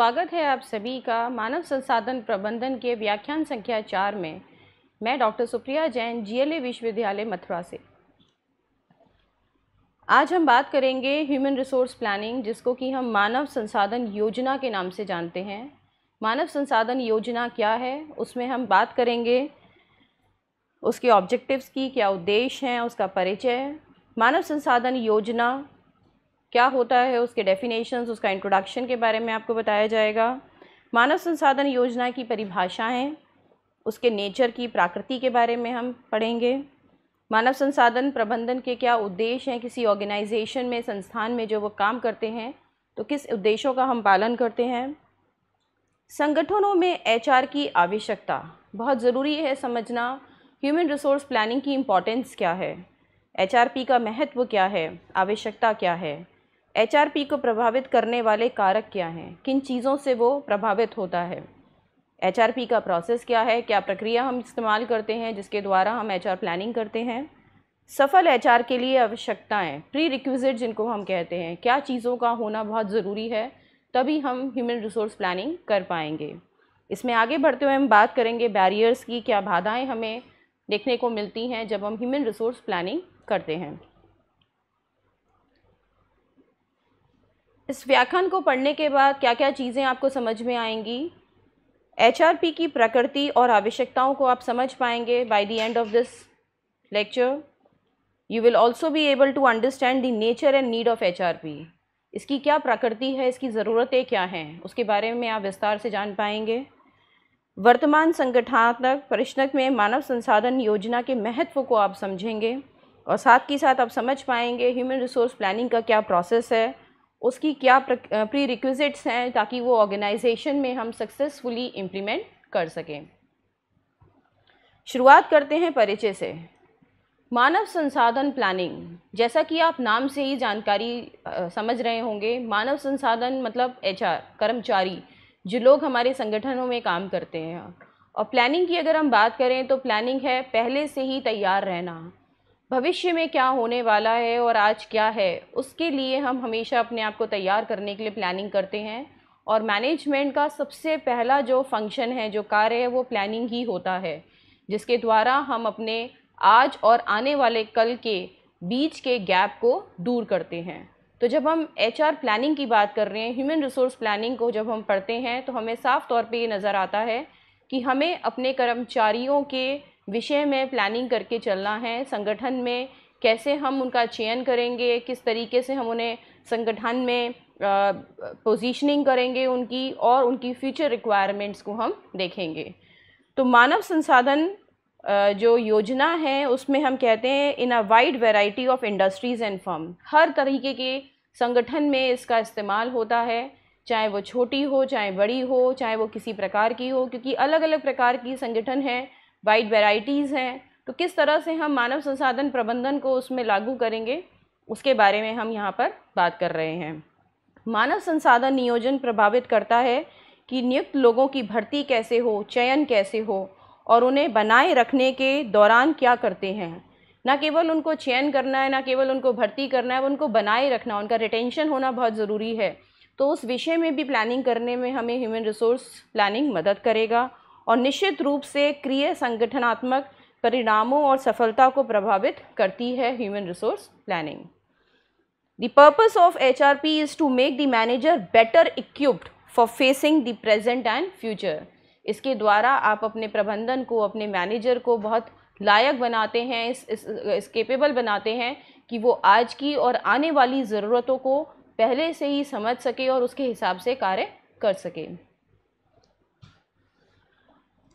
स्वागत है आप सभी का मानव संसाधन प्रबंधन के व्याख्यान संख्या चार में मैं डॉक्टर सुप्रिया जैन जीएलए विश्वविद्यालय मथुरा से आज हम बात करेंगे ह्यूमन रिसोर्स प्लानिंग जिसको कि हम मानव संसाधन योजना के नाम से जानते हैं मानव संसाधन योजना क्या है उसमें हम बात करेंगे उसके ऑब्जेक्टिव्स की क्या उद्देश्य हैं उसका परिचय मानव संसाधन योजना क्या होता है उसके डेफिनेशंस उसका इंट्रोडक्शन के बारे में आपको बताया जाएगा मानव संसाधन योजना की परिभाषाएं उसके नेचर की प्रकृति के बारे में हम पढ़ेंगे मानव संसाधन प्रबंधन के क्या उद्देश्य हैं किसी ऑर्गेनाइजेशन में संस्थान में जो वो काम करते हैं तो किस उद्देश्यों का हम पालन करते हैं संगठनों में एच की आवश्यकता बहुत ज़रूरी है समझना ह्यूमन रिसोर्स प्लानिंग की इम्पोर्टेंस क्या है एच का महत्व क्या है आवश्यकता क्या है एच को प्रभावित करने वाले कारक क्या हैं किन चीज़ों से वो प्रभावित होता है एच का प्रोसेस क्या है क्या प्रक्रिया हम इस्तेमाल करते हैं जिसके द्वारा हम एच प्लानिंग करते हैं सफल एच के लिए आवश्यकताएं प्री रिक्विजिट जिनको हम कहते हैं क्या चीज़ों का होना बहुत ज़रूरी है तभी हम ह्यूमन रिसोर्स प्लानिंग कर पाएंगे इसमें आगे बढ़ते हुए हम बात करेंगे बैरियर्स की क्या बाधाएँ हमें देखने को मिलती हैं जब हम ह्यूमन रिसोर्स प्लानिंग करते हैं इस व्याख्यान को पढ़ने के बाद क्या क्या चीज़ें आपको समझ में आएंगी एच की प्रकृति और आवश्यकताओं को आप समझ पाएंगे by the end of this lecture you will also be able to understand the nature and need of H इसकी क्या प्रकृति है इसकी ज़रूरतें क्या हैं उसके बारे में आप विस्तार से जान पाएंगे वर्तमान संगठनात्मक परिष्णक में मानव संसाधन योजना के महत्व को आप समझेंगे और साथ ही साथ आप समझ पाएंगे ह्यूमन रिसोर्स प्लानिंग का क्या प्रोसेस है उसकी क्या प्री रिक्विज़िट्स हैं ताकि वो ऑर्गेनाइजेशन में हम सक्सेसफुली इम्प्लीमेंट कर सकें शुरुआत करते हैं परिचय से मानव संसाधन प्लानिंग जैसा कि आप नाम से ही जानकारी आ, समझ रहे होंगे मानव संसाधन मतलब एच कर्मचारी जो लोग हमारे संगठनों में काम करते हैं और प्लानिंग की अगर हम बात करें तो प्लानिंग है पहले से ही तैयार रहना भविष्य में क्या होने वाला है और आज क्या है उसके लिए हम हमेशा अपने आप को तैयार करने के लिए प्लानिंग करते हैं और मैनेजमेंट का सबसे पहला जो फंक्शन है जो कार्य है वो प्लानिंग ही होता है जिसके द्वारा हम अपने आज और आने वाले कल के बीच के गैप को दूर करते हैं तो जब हम एच प्लानिंग की बात कर रहे हैं ह्यूमन रिसोर्स प्लानिंग को जब हम पढ़ते हैं तो हमें साफ तौर पर ये नज़र आता है कि हमें अपने कर्मचारियों के विषय में प्लानिंग करके चलना है संगठन में कैसे हम उनका चयन करेंगे किस तरीके से हम उन्हें संगठन में पोजीशनिंग करेंगे उनकी और उनकी फ्यूचर रिक्वायरमेंट्स को हम देखेंगे तो मानव संसाधन जो योजना है उसमें हम कहते हैं in a wide variety of industries and firm हर तरीके के संगठन में इसका इस्तेमाल होता है चाहे वो छोटी हो चाहे बड़ी हो चाहे वो किसी प्रकार की हो क्योंकि अलग अलग प्रकार की संगठन हैं वाइड वेराइटीज़ हैं तो किस तरह से हम मानव संसाधन प्रबंधन को उसमें लागू करेंगे उसके बारे में हम यहाँ पर बात कर रहे हैं मानव संसाधन नियोजन प्रभावित करता है कि नियुक्त लोगों की भर्ती कैसे हो चयन कैसे हो और उन्हें बनाए रखने के दौरान क्या करते हैं ना केवल उनको चयन करना है ना केवल उनको भर्ती करना है उनको बनाए रखना उनका रिटेंशन होना बहुत ज़रूरी है तो उस विषय में भी प्लानिंग करने में हमें ह्यूमन रिसोर्स प्लानिंग मदद करेगा और निश्चित रूप से क्रिय संगठनात्मक परिणामों और सफलता को प्रभावित करती है human resource planning of H R P is to make the manager better equipped for facing the present and future इसके द्वारा आप अपने प्रबंधन को अपने मैनेजर को बहुत लायक बनाते हैं इस इस, इस केपेबल बनाते हैं कि वो आज की और आने वाली ज़रूरतों को पहले से ही समझ सके और उसके हिसाब से कार्य कर सके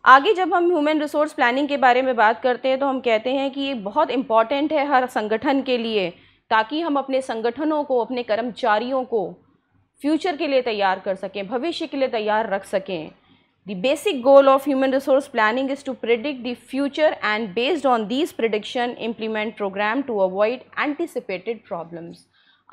आगे जब हम ह्यूमन रिसोर्स प्लानिंग के बारे में बात करते हैं तो हम कहते हैं कि ये बहुत इम्पॉर्टेंट है हर संगठन के लिए ताकि हम अपने संगठनों को अपने कर्मचारियों को फ्यूचर के लिए तैयार कर सकें भविष्य के लिए तैयार रख सकें the basic goal of human resource planning is to predict the future and based on these prediction implement program to avoid anticipated problems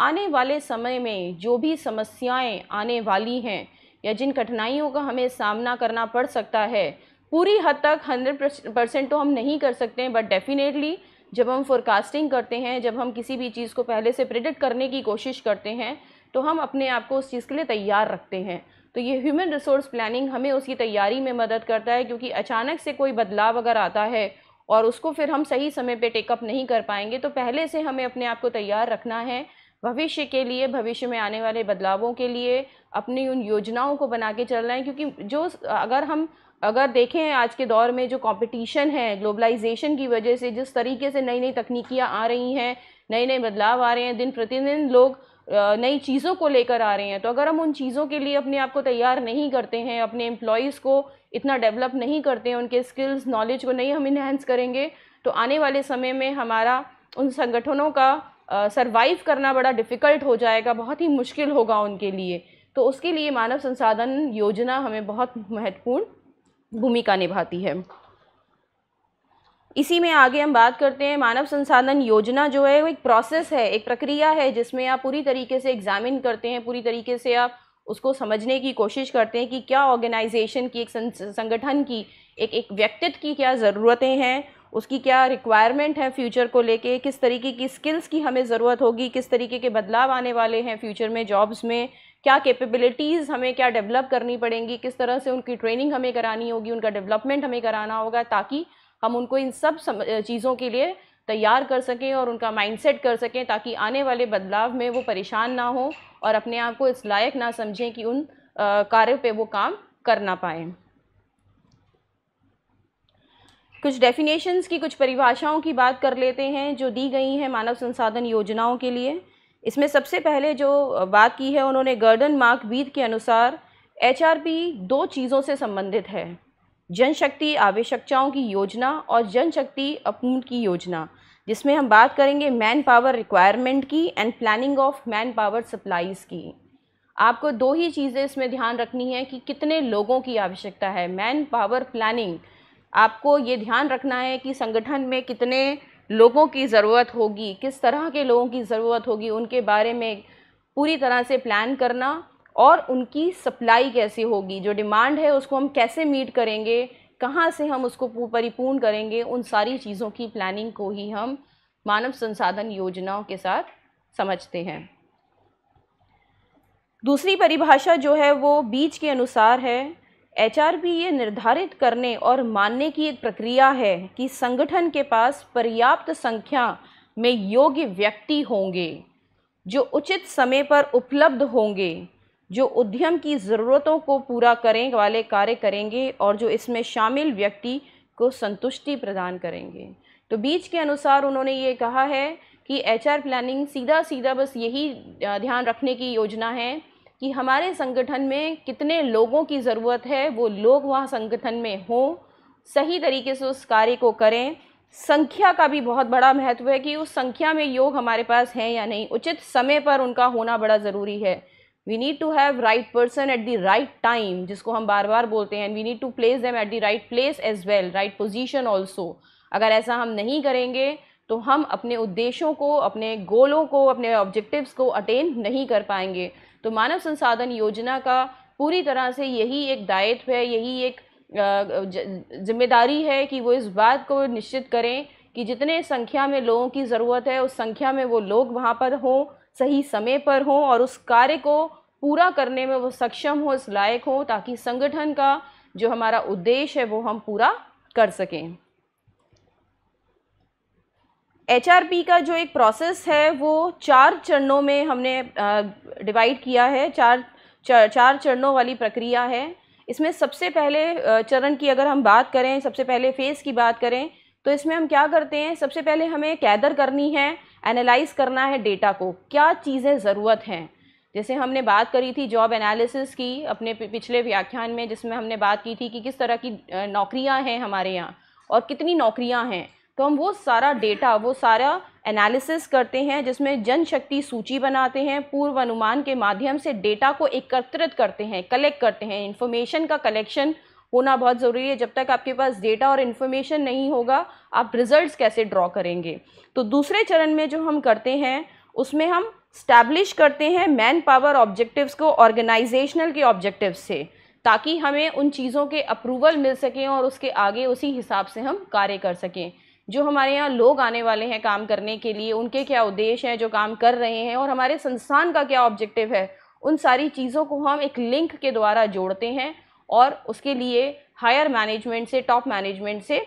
आने वाले समय में जो भी समस्याएं आने वाली हैं या जिन कठिनाइयों का हमें सामना करना पड़ सकता है पूरी हद तक हंड्रेड परसेंट तो हम नहीं कर सकते हैं बट डेफ़िनेटली जब हम फोरकास्टिंग करते हैं जब हम किसी भी चीज़ को पहले से प्रिडिक्ट करने की कोशिश करते हैं तो हम अपने आप को उस चीज़ के लिए तैयार रखते हैं तो ये ह्यूमन रिसोर्स प्लानिंग हमें उसकी तैयारी में मदद करता है क्योंकि अचानक से कोई बदलाव अगर आता है और उसको फिर हम सही समय पे टेकअप नहीं कर पाएंगे तो पहले से हमें अपने आप को तैयार रखना है भविष्य के लिए भविष्य में आने वाले बदलावों के लिए अपनी उन योजनाओं को बना के चलना है क्योंकि जो अगर हम अगर देखें आज के दौर में जो कंपटीशन है ग्लोबलाइजेशन की वजह से जिस तरीके से नई नई तकनीकियाँ आ रही हैं नए नए बदलाव आ रहे हैं दिन प्रतिदिन लोग नई चीज़ों को लेकर आ रहे हैं तो अगर हम उन चीज़ों के लिए अपने आप को तैयार नहीं करते हैं अपने एम्प्लॉयज़ को इतना डेवलप नहीं करते हैं उनके स्किल्स नॉलेज को नहीं हम इन्हेंस करेंगे तो आने वाले समय में हमारा उन संगठनों का सर्वाइव करना बड़ा डिफ़िकल्ट हो जाएगा बहुत ही मुश्किल होगा उनके लिए तो उसके लिए मानव संसाधन योजना हमें बहुत महत्वपूर्ण भूमिका निभाती है इसी में आगे हम बात करते हैं मानव संसाधन योजना जो है वो एक प्रोसेस है एक प्रक्रिया है जिसमें आप पूरी तरीके से एग्जामिन करते हैं पूरी तरीके से आप उसको समझने की कोशिश करते हैं कि क्या ऑर्गेनाइजेशन की एक संगठन की एक एक व्यक्तित्व की क्या ज़रूरतें हैं उसकी क्या रिक्वायरमेंट है फ्यूचर को लेके किस तरीके की स्किल्स की हमें ज़रूरत होगी किस तरीके के बदलाव आने वाले हैं फ्यूचर में जॉब्स में क्या कैपेबिलिटीज़ हमें क्या डेवलप करनी पड़ेंगी किस तरह से उनकी ट्रेनिंग हमें करानी होगी उनका डेवलपमेंट हमें कराना होगा ताकि हम उनको इन सब चीज़ों के लिए तैयार कर सकें और उनका माइंडसेट कर सकें ताकि आने वाले बदलाव में वो परेशान ना हो और अपने आप को इस लायक ना समझें कि उन कार्यों पे वो काम कर ना पाएँ कुछ डेफिनेशंस की कुछ परिभाषाओं की बात कर लेते हैं जो दी गई हैं मानव संसाधन योजनाओं के लिए इसमें सबसे पहले जो बात की है उन्होंने गर्डन मार्क बीद के अनुसार एच दो चीज़ों से संबंधित है जनशक्ति आवश्यकताओं की योजना और जनशक्ति अपूर्ण की योजना जिसमें हम बात करेंगे मैन पावर रिक्वायरमेंट की and planning of manpower supplies की आपको दो ही चीज़ें इसमें ध्यान रखनी है कि कितने लोगों की आवश्यकता है मैन पावर प्लानिंग आपको ये ध्यान रखना है कि संगठन में कितने लोगों की ज़रूरत होगी किस तरह के लोगों की ज़रूरत होगी उनके बारे में पूरी तरह से प्लान करना और उनकी सप्लाई कैसे होगी जो डिमांड है उसको हम कैसे मीट करेंगे कहाँ से हम उसको परिपूर्ण करेंगे उन सारी चीज़ों की प्लानिंग को ही हम मानव संसाधन योजनाओं के साथ समझते हैं दूसरी परिभाषा जो है वो बीच के अनुसार है पी ये निर्धारित करने और मानने की एक प्रक्रिया है कि संगठन के पास पर्याप्त संख्या में योग्य व्यक्ति होंगे जो उचित समय पर उपलब्ध होंगे जो उद्यम की ज़रूरतों को पूरा करें वाले कार्य करेंगे और जो इसमें शामिल व्यक्ति को संतुष्टि प्रदान करेंगे तो बीच के अनुसार उन्होंने ये कहा है कि एचआर प्लानिंग सीधा सीधा बस यही ध्यान रखने की योजना है कि हमारे संगठन में कितने लोगों की ज़रूरत है वो लोग वहाँ संगठन में हों सही तरीके से उस कार्य को करें संख्या का भी बहुत बड़ा महत्व है कि उस संख्या में योग हमारे पास हैं या नहीं उचित समय पर उनका होना बड़ा ज़रूरी है we need to have right person at the right time जिसको हम बार बार बोलते हैं we need to place them at the right place as well right position also अगर ऐसा हम नहीं करेंगे तो हम अपने उद्देश्यों को अपने गोलों को अपने ऑब्जेक्टिव्स को अटेन नहीं कर पाएंगे तो मानव संसाधन योजना का पूरी तरह से यही एक दायित्व है यही एक जिम्मेदारी है कि वो इस बात को निश्चित करें कि जितने संख्या में लोगों की ज़रूरत है उस संख्या में वो लोग वहाँ पर हों सही समय पर हों और उस कार्य को पूरा करने में वो सक्षम हो इस लायक हो ताकि संगठन का जो हमारा उद्देश्य है वो हम पूरा कर सकें एच का जो एक प्रोसेस है वो चार चरणों में हमने डिवाइड किया है चार चार चरणों वाली प्रक्रिया है इसमें सबसे पहले चरण की अगर हम बात करें सबसे पहले फेज़ की बात करें तो इसमें हम क्या करते हैं सबसे पहले हमें कैदर करनी है एनालाइज करना है डेटा को क्या चीज़ें ज़रूरत हैं जैसे हमने बात करी थी जॉब एनालिसिस की अपने पिछले व्याख्यान में जिसमें हमने बात की थी कि किस तरह की नौकरियां हैं हमारे यहाँ और कितनी नौकरियां हैं तो हम वो सारा डेटा वो सारा एनालिसिस करते हैं जिसमें जनशक्ति सूची बनाते हैं पूर्व अनुमान के माध्यम से डेटा को एकत्रित करते हैं कलेक्ट करते हैं इन्फॉर्मेशन का कलेक्शन होना बहुत ज़रूरी है जब तक आपके पास डेटा और इन्फॉर्मेशन नहीं होगा आप रिजल्ट्स कैसे ड्रॉ करेंगे तो दूसरे चरण में जो हम करते हैं उसमें हम स्टैब्लिश करते हैं मैन पावर ऑब्जेक्टिव्स को ऑर्गेनाइजेशनल के ऑब्जेक्टिव से ताकि हमें उन चीज़ों के अप्रूवल मिल सकें और उसके आगे उसी हिसाब से हम कार्य कर सकें जो हमारे यहाँ लोग आने वाले हैं काम करने के लिए उनके क्या उद्देश्य हैं जो काम कर रहे हैं और हमारे संस्थान का क्या ऑब्जेक्टिव है उन सारी चीज़ों को हम एक लिंक के द्वारा जोड़ते हैं और उसके लिए हायर मैनेजमेंट से टॉप मैनेजमेंट से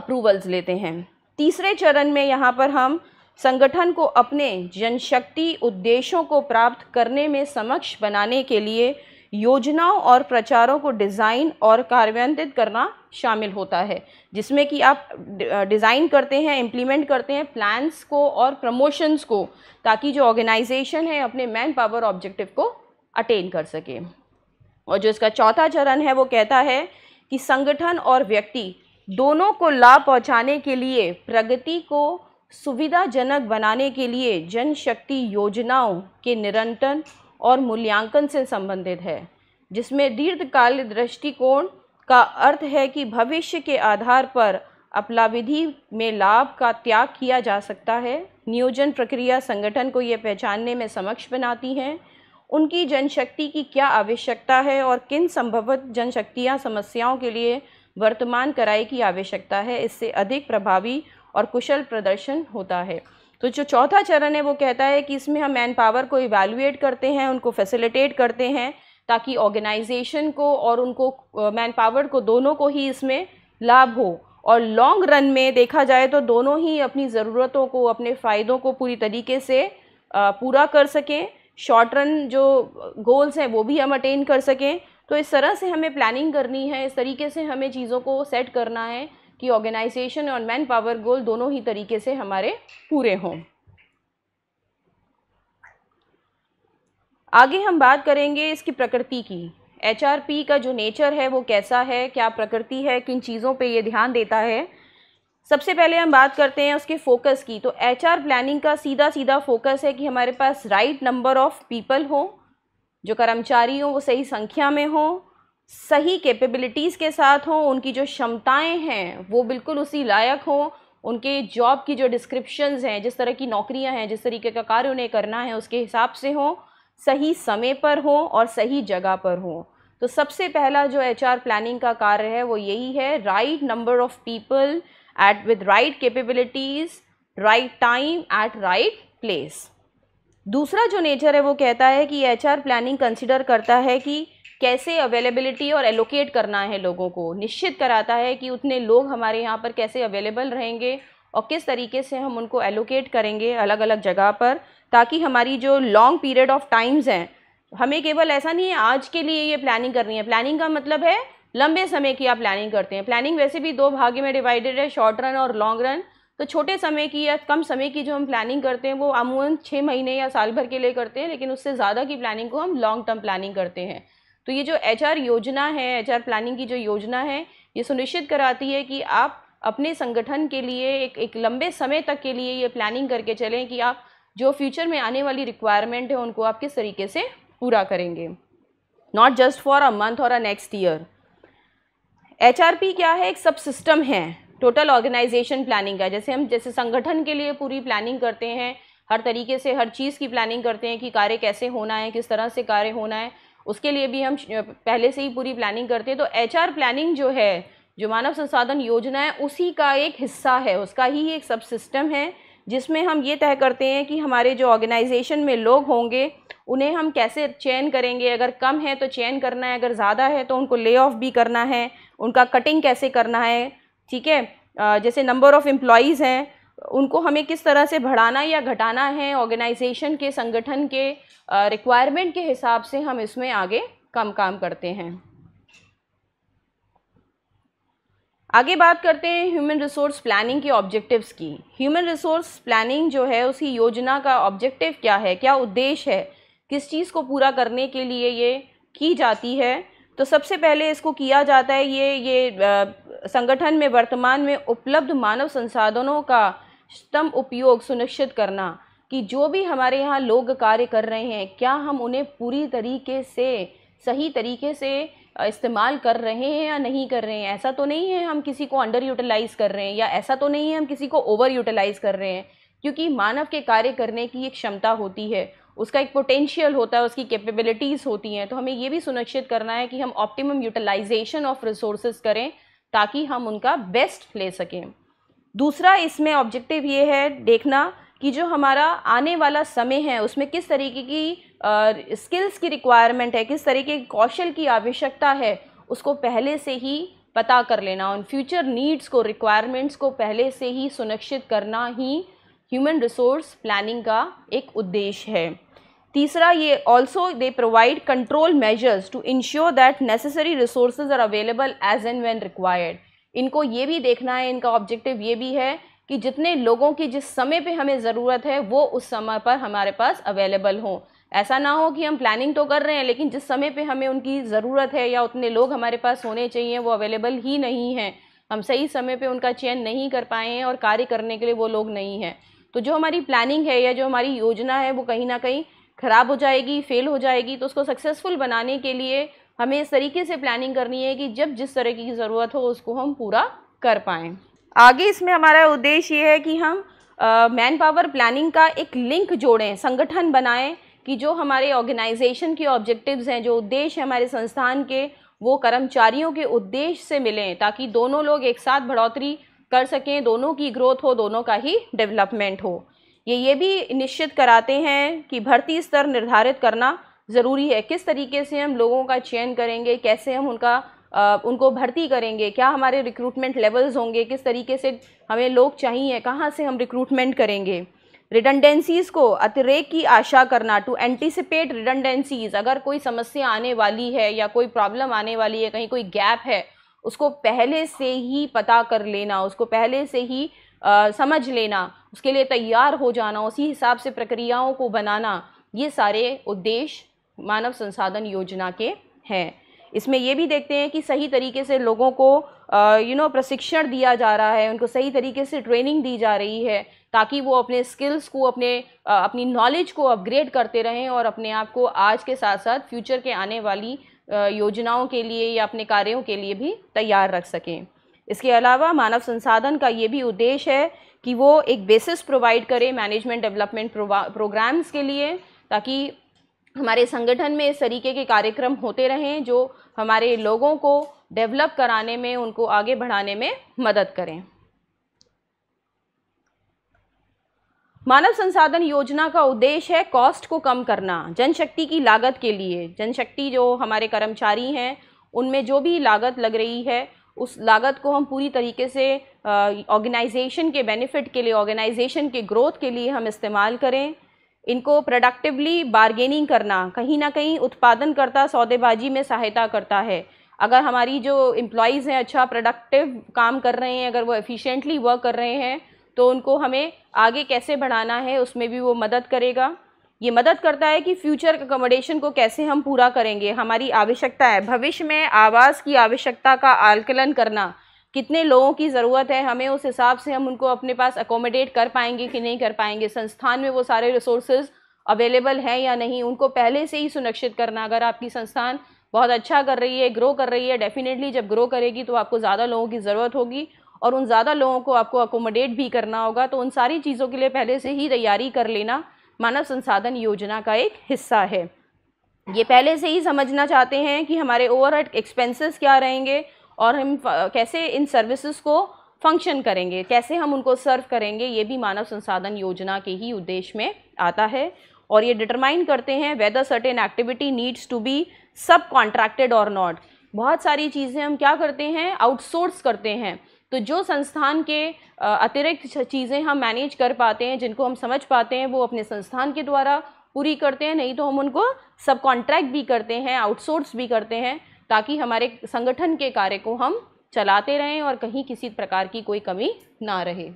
अप्रूवल्स लेते हैं तीसरे चरण में यहाँ पर हम संगठन को अपने जनशक्ति उद्देश्यों को प्राप्त करने में समक्ष बनाने के लिए योजनाओं और प्रचारों को डिज़ाइन और कार्यान्वित करना शामिल होता है जिसमें कि आप डिज़ाइन करते हैं इम्प्लीमेंट करते हैं प्लान्स को और प्रमोशंस को ताकि जो ऑर्गेनाइजेशन है अपने मैन पावर ऑब्जेक्टिव को अटेन कर सके और जो इसका चौथा चरण है वो कहता है कि संगठन और व्यक्ति दोनों को लाभ पहुंचाने के लिए प्रगति को सुविधाजनक बनाने के लिए जनशक्ति योजनाओं के निरंतर और मूल्यांकन से संबंधित है जिसमें दीर्घकाल दृष्टिकोण का अर्थ है कि भविष्य के आधार पर अपलाविधि में लाभ का त्याग किया जा सकता है नियोजन प्रक्रिया संगठन को ये पहचानने में समक्ष बनाती हैं उनकी जनशक्ति की क्या आवश्यकता है और किन संभवत जनशक्तियाँ समस्याओं के लिए वर्तमान कराई की आवश्यकता है इससे अधिक प्रभावी और कुशल प्रदर्शन होता है तो जो चौथा चरण है वो कहता है कि इसमें हम मैन पावर को इवेलुएट करते हैं उनको फैसिलिटेट करते हैं ताकि ऑर्गेनाइजेशन को और उनको मैन पावर को दोनों को ही इसमें लाभ हो और लॉन्ग रन में देखा जाए तो दोनों ही अपनी ज़रूरतों को अपने फ़ायदों को पूरी तरीके से पूरा कर सकें शॉर्ट रन जो गोल्स हैं वो भी हम अटेन कर सकें तो इस तरह से हमें प्लानिंग करनी है इस तरीके से हमें चीज़ों को सेट करना है कि ऑर्गेनाइजेशन और मैन पावर गोल दोनों ही तरीके से हमारे पूरे हों आगे हम बात करेंगे इसकी प्रकृति की एच का जो नेचर है वो कैसा है क्या प्रकृति है किन चीज़ों पे ये ध्यान देता है सबसे पहले हम बात करते हैं उसके फोकस की तो एच प्लानिंग का सीधा सीधा फोकस है कि हमारे पास राइट नंबर ऑफ़ पीपल हो जो कर्मचारी हों वो सही संख्या में हों सही कैपेबिलिटीज़ के साथ हों उनकी जो क्षमताएं हैं वो बिल्कुल उसी लायक हों उनके जॉब की जो डिस्क्रिप्शंस हैं जिस तरह की नौकरियां हैं जिस तरीके का कार्य उन्हें करना है उसके हिसाब से हो सही समय पर हो और सही जगह पर हो तो सबसे पहला जो एच प्लानिंग का कार्य है वो यही है right number of people at with right capabilities right time at right place दूसरा जो नेचर है वो कहता है कि आर प्लानिंग कंसिडर करता है कि कैसे अवेलेबिलिटी और एलोकेट करना है लोगों को निश्चित कराता है कि उतने लोग हमारे यहाँ पर कैसे अवेलेबल रहेंगे और किस तरीके से हम उनको एलोकेट करेंगे अलग अलग जगह पर ताकि हमारी जो लॉन्ग पीरियड ऑफ टाइम्स हैं हमें केवल ऐसा नहीं है आज के लिए ये प्लानिंग करनी है प्लानिंग का मतलब है लंबे समय की आप प्लानिंग करते हैं प्लानिंग वैसे भी दो भागे में डिवाइडेड है शॉर्ट रन और लॉन्ग रन तो छोटे समय की या कम समय की जो हम प्लानिंग करते हैं वो अमूमन छः महीने या साल भर के लिए करते हैं लेकिन उससे ज़्यादा की प्लानिंग को हम लॉन्ग टर्म प्लानिंग करते हैं तो ये जो एच योजना है एच प्लानिंग की जो योजना है ये सुनिश्चित कराती है कि आप अपने संगठन के लिए एक एक लंबे समय तक के लिए ये प्लानिंग करके चलें कि आप जो फ्यूचर में आने वाली रिक्वायरमेंट है उनको आप किस तरीके से पूरा करेंगे not just for a month और अ नेक्स्ट ईयर एच क्या है एक सब सिस्टम है टोटल ऑर्गेनाइजेशन प्लानिंग का जैसे हम जैसे संगठन के लिए पूरी प्लानिंग करते हैं हर तरीके से हर चीज़ की प्लानिंग करते हैं कि कार्य कैसे होना है किस तरह से कार्य होना है उसके लिए भी हम पहले से ही पूरी प्लानिंग करते हैं तो एच प्लानिंग जो है जो मानव संसाधन योजना है उसी का एक हिस्सा है उसका ही एक सब सिस्टम है जिसमें हम ये तय करते हैं कि हमारे जो ऑर्गेनाइजेशन में लोग होंगे उन्हें हम कैसे चयन करेंगे अगर कम है तो चयन करना है अगर ज़्यादा है तो उनको ले ऑफ भी करना है उनका कटिंग कैसे करना है ठीक है जैसे नंबर ऑफ़ एम्प्लॉयज़ हैं उनको हमें किस तरह से बढ़ाना या घटाना है ऑर्गेनाइजेशन के संगठन के रिक्वायरमेंट के हिसाब से हम इसमें आगे कम काम करते हैं आगे बात करते हैं ह्यूमन रिसोर्स प्लानिंग के ऑब्जेक्टिव्स की ह्यूमन रिसोर्स प्लानिंग जो है उसकी योजना का ऑब्जेक्टिव क्या है क्या उद्देश्य है किस चीज़ को पूरा करने के लिए ये की जाती है तो सबसे पहले इसको किया जाता है ये ये संगठन में वर्तमान में उपलब्ध मानव संसाधनों का स्तम उपयोग सुनिश्चित करना कि जो भी हमारे यहाँ लोग कार्य कर रहे हैं क्या हम उन्हें पूरी तरीके से सही तरीके से इस्तेमाल कर रहे हैं या नहीं कर रहे हैं ऐसा तो नहीं है हम किसी को अंडर यूटिलाइज़ कर रहे हैं या ऐसा तो नहीं है हम किसी को ओवर यूटिलाइज़ कर रहे हैं क्योंकि मानव के कार्य करने की एक क्षमता होती है उसका एक पोटेंशियल होता है उसकी कैपेबिलिटीज़ होती हैं तो हमें ये भी सुनिश्चित करना है कि हम ऑप्टिमम यूटिलाइजेशन ऑफ रिसोर्सेज करें ताकि हम उनका बेस्ट ले सकें दूसरा इसमें ऑब्जेक्टिव ये है देखना कि जो हमारा आने वाला समय है उसमें किस तरीके की स्किल्स की रिक्वायरमेंट है किस तरीके की कौशल की आवश्यकता है उसको पहले से ही पता कर लेना उन फ्यूचर नीड्स को रिक्वायरमेंट्स को पहले से ही सुनिश्चित करना ही ह्यूमन रिसोर्स प्लानिंग का एक उद्देश्य है तीसरा ये also they provide control measures to ensure that necessary resources are available as and when required इनको ये भी देखना है इनका ऑब्जेक्टिव ये भी है कि जितने लोगों की जिस समय पे हमें ज़रूरत है वो उस समय पर हमारे पास अवेलेबल हों ऐसा ना हो कि हम प्लानिंग तो कर रहे हैं लेकिन जिस समय पे हमें उनकी ज़रूरत है या उतने लोग हमारे पास होने चाहिए वो अवेलेबल ही नहीं हैं हम सही समय पे उनका चयन नहीं कर पाए हैं और कार्य करने के लिए वो लोग नहीं हैं तो जो हमारी प्लानिंग है या जो हमारी योजना है वो कहीं ना कहीं ख़राब हो जाएगी फेल हो जाएगी तो उसको सक्सेसफुल बनाने के लिए हमें इस तरीके से प्लानिंग करनी है कि जब जिस तरह की ज़रूरत हो उसको हम पूरा कर पाएँ आगे इसमें हमारा उद्देश्य ये है कि हम मैन पावर प्लानिंग का एक लिंक जोड़ें संगठन बनाएं कि जो हमारे ऑर्गेनाइजेशन के ऑब्जेक्टिव्स हैं जो उद्देश्य हमारे संस्थान के वो कर्मचारियों के उद्देश्य से मिलें ताकि दोनों लोग एक साथ बढ़ोतरी कर सकें दोनों की ग्रोथ हो दोनों का ही डेवलपमेंट हो ये ये भी निश्चित कराते हैं कि भर्ती स्तर निर्धारित करना ज़रूरी है किस तरीके से हम लोगों का चयन करेंगे कैसे हम उनका आ, उनको भर्ती करेंगे क्या हमारे रिक्रूटमेंट लेवल्स होंगे किस तरीके से हमें लोग चाहिए कहाँ से हम रिक्रूटमेंट करेंगे रिडंडेंसीज़ को अतिरेक की आशा करना टू एंटिसिपेट रिडंडेंसीज़ अगर कोई समस्या आने वाली है या कोई प्रॉब्लम आने वाली है कहीं कोई गैप है उसको पहले से ही पता कर लेना उसको पहले से ही आ, समझ लेना उसके लिए तैयार हो जाना उसी हिसाब से प्रक्रियाओं को बनाना ये सारे उद्देश्य मानव संसाधन योजना के हैं इसमें ये भी देखते हैं कि सही तरीके से लोगों को यू नो प्रशिक्षण दिया जा रहा है उनको सही तरीके से ट्रेनिंग दी जा रही है ताकि वो अपने स्किल्स को अपने आ, अपनी नॉलेज को अपग्रेड करते रहें और अपने आप को आज के साथ साथ फ्यूचर के आने वाली आ, योजनाओं के लिए या अपने कार्यों के लिए भी तैयार रख सकें इसके अलावा मानव संसाधन का ये भी उद्देश्य है कि वो एक बेसिस प्रोवाइड करे मैनेजमेंट डेवलपमेंट प्रोग्राम्स के लिए ताकि हमारे संगठन में इस तरीके के कार्यक्रम होते रहें जो हमारे लोगों को डेवलप कराने में उनको आगे बढ़ाने में मदद करें मानव संसाधन योजना का उद्देश्य है कॉस्ट को कम करना जनशक्ति की लागत के लिए जनशक्ति जो हमारे कर्मचारी हैं उनमें जो भी लागत लग रही है उस लागत को हम पूरी तरीके से ऑर्गेनाइजेशन के बेनिफिट के लिए ऑर्गेनाइजेशन के ग्रोथ के लिए हम इस्तेमाल करें इनको प्रोडक्टिवली बारगेनिंग करना कहीं ना कहीं उत्पादन करता सौदेबाजी में सहायता करता है अगर हमारी जो एम्प्लॉज़ हैं अच्छा प्रोडक्टिव काम कर रहे हैं अगर वो एफिशिएंटली वर्क कर रहे हैं तो उनको हमें आगे कैसे बढ़ाना है उसमें भी वो मदद करेगा ये मदद करता है कि फ्यूचर अकोमोडेशन को कैसे हम पूरा करेंगे हमारी आवश्यकता है भविष्य में आवास की आवश्यकता का आकलन करना कितने लोगों की ज़रूरत है हमें उस हिसाब से हम उनको अपने पास अकोमोडेट कर पाएंगे कि नहीं कर पाएंगे संस्थान में वो सारे रिसोर्सेज अवेलेबल हैं या नहीं उनको पहले से ही सुनिश्चित करना अगर आपकी संस्थान बहुत अच्छा कर रही है ग्रो कर रही है डेफिनेटली जब ग्रो करेगी तो आपको ज़्यादा लोगों की ज़रूरत होगी और उन ज़्यादा लोगों को आपको अकोमोडेट भी करना होगा तो उन सारी चीज़ों के लिए पहले से ही तैयारी कर लेना मानव संसाधन योजना का एक हिस्सा है ये पहले से ही समझना चाहते हैं कि हमारे ओवरहेड एक्सपेंसेस क्या रहेंगे और हम कैसे इन सर्विसेज को फंक्शन करेंगे कैसे हम उनको सर्व करेंगे ये भी मानव संसाधन योजना के ही उद्देश्य में आता है और ये डिटरमाइन करते हैं whether certain activity needs to be sub contracted और नॉट बहुत सारी चीज़ें हम क्या करते हैं आउटसोर्स करते हैं तो जो संस्थान के अतिरिक्त चीज़ें हम मैनेज कर पाते हैं जिनको हम समझ पाते हैं वो अपने संस्थान के द्वारा पूरी करते हैं नहीं तो हम उनको सब कॉन्ट्रैक्ट भी करते हैं आउटसोर्स भी करते हैं ताकि हमारे संगठन के कार्य को हम चलाते रहें और कहीं किसी प्रकार की कोई कमी ना रहे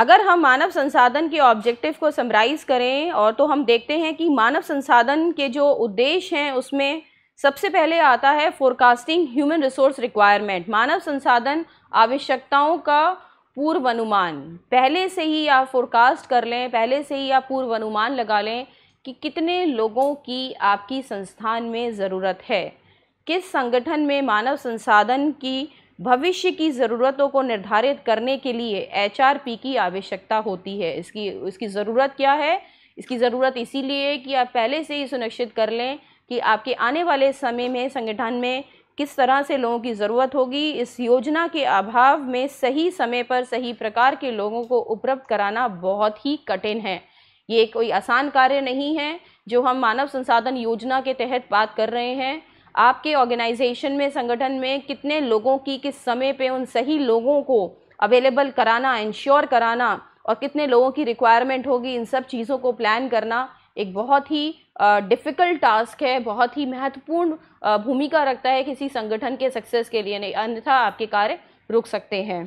अगर हम मानव संसाधन के ऑब्जेक्टिव को समराइज़ करें और तो हम देखते हैं कि मानव संसाधन के जो उद्देश्य हैं उसमें सबसे पहले आता है फोरकास्टिंग ह्यूमन रिसोर्स रिक्वायरमेंट मानव संसाधन आवश्यकताओं का पूर्व अनुमान पहले से ही आप फोरकास्ट कर लें पहले से ही आप पूर्व अनुमान लगा लें कि कितने लोगों की आपकी संस्थान में ज़रूरत है किस संगठन में मानव संसाधन की भविष्य की ज़रूरतों को निर्धारित करने के लिए एच की आवश्यकता होती है इसकी इसकी ज़रूरत क्या है इसकी ज़रूरत इसीलिए कि आप पहले से ही सुनिश्चित कर लें कि आपके आने वाले समय में संगठन में किस तरह से लोगों की ज़रूरत होगी इस योजना के अभाव में सही समय पर सही प्रकार के लोगों को उपलब्ध कराना बहुत ही कठिन है ये कोई आसान कार्य नहीं है जो हम मानव संसाधन योजना के तहत बात कर रहे हैं आपके ऑर्गेनाइजेशन में संगठन में कितने लोगों की किस समय पे उन सही लोगों को अवेलेबल कराना इंश्योर कराना और कितने लोगों की रिक्वायरमेंट होगी इन सब चीज़ों को प्लान करना एक बहुत ही डिफ़िकल्ट टास्क है बहुत ही महत्वपूर्ण भूमिका रखता है किसी संगठन के सक्सेस के लिए नहीं अन्यथा आपके कार्य रुक सकते हैं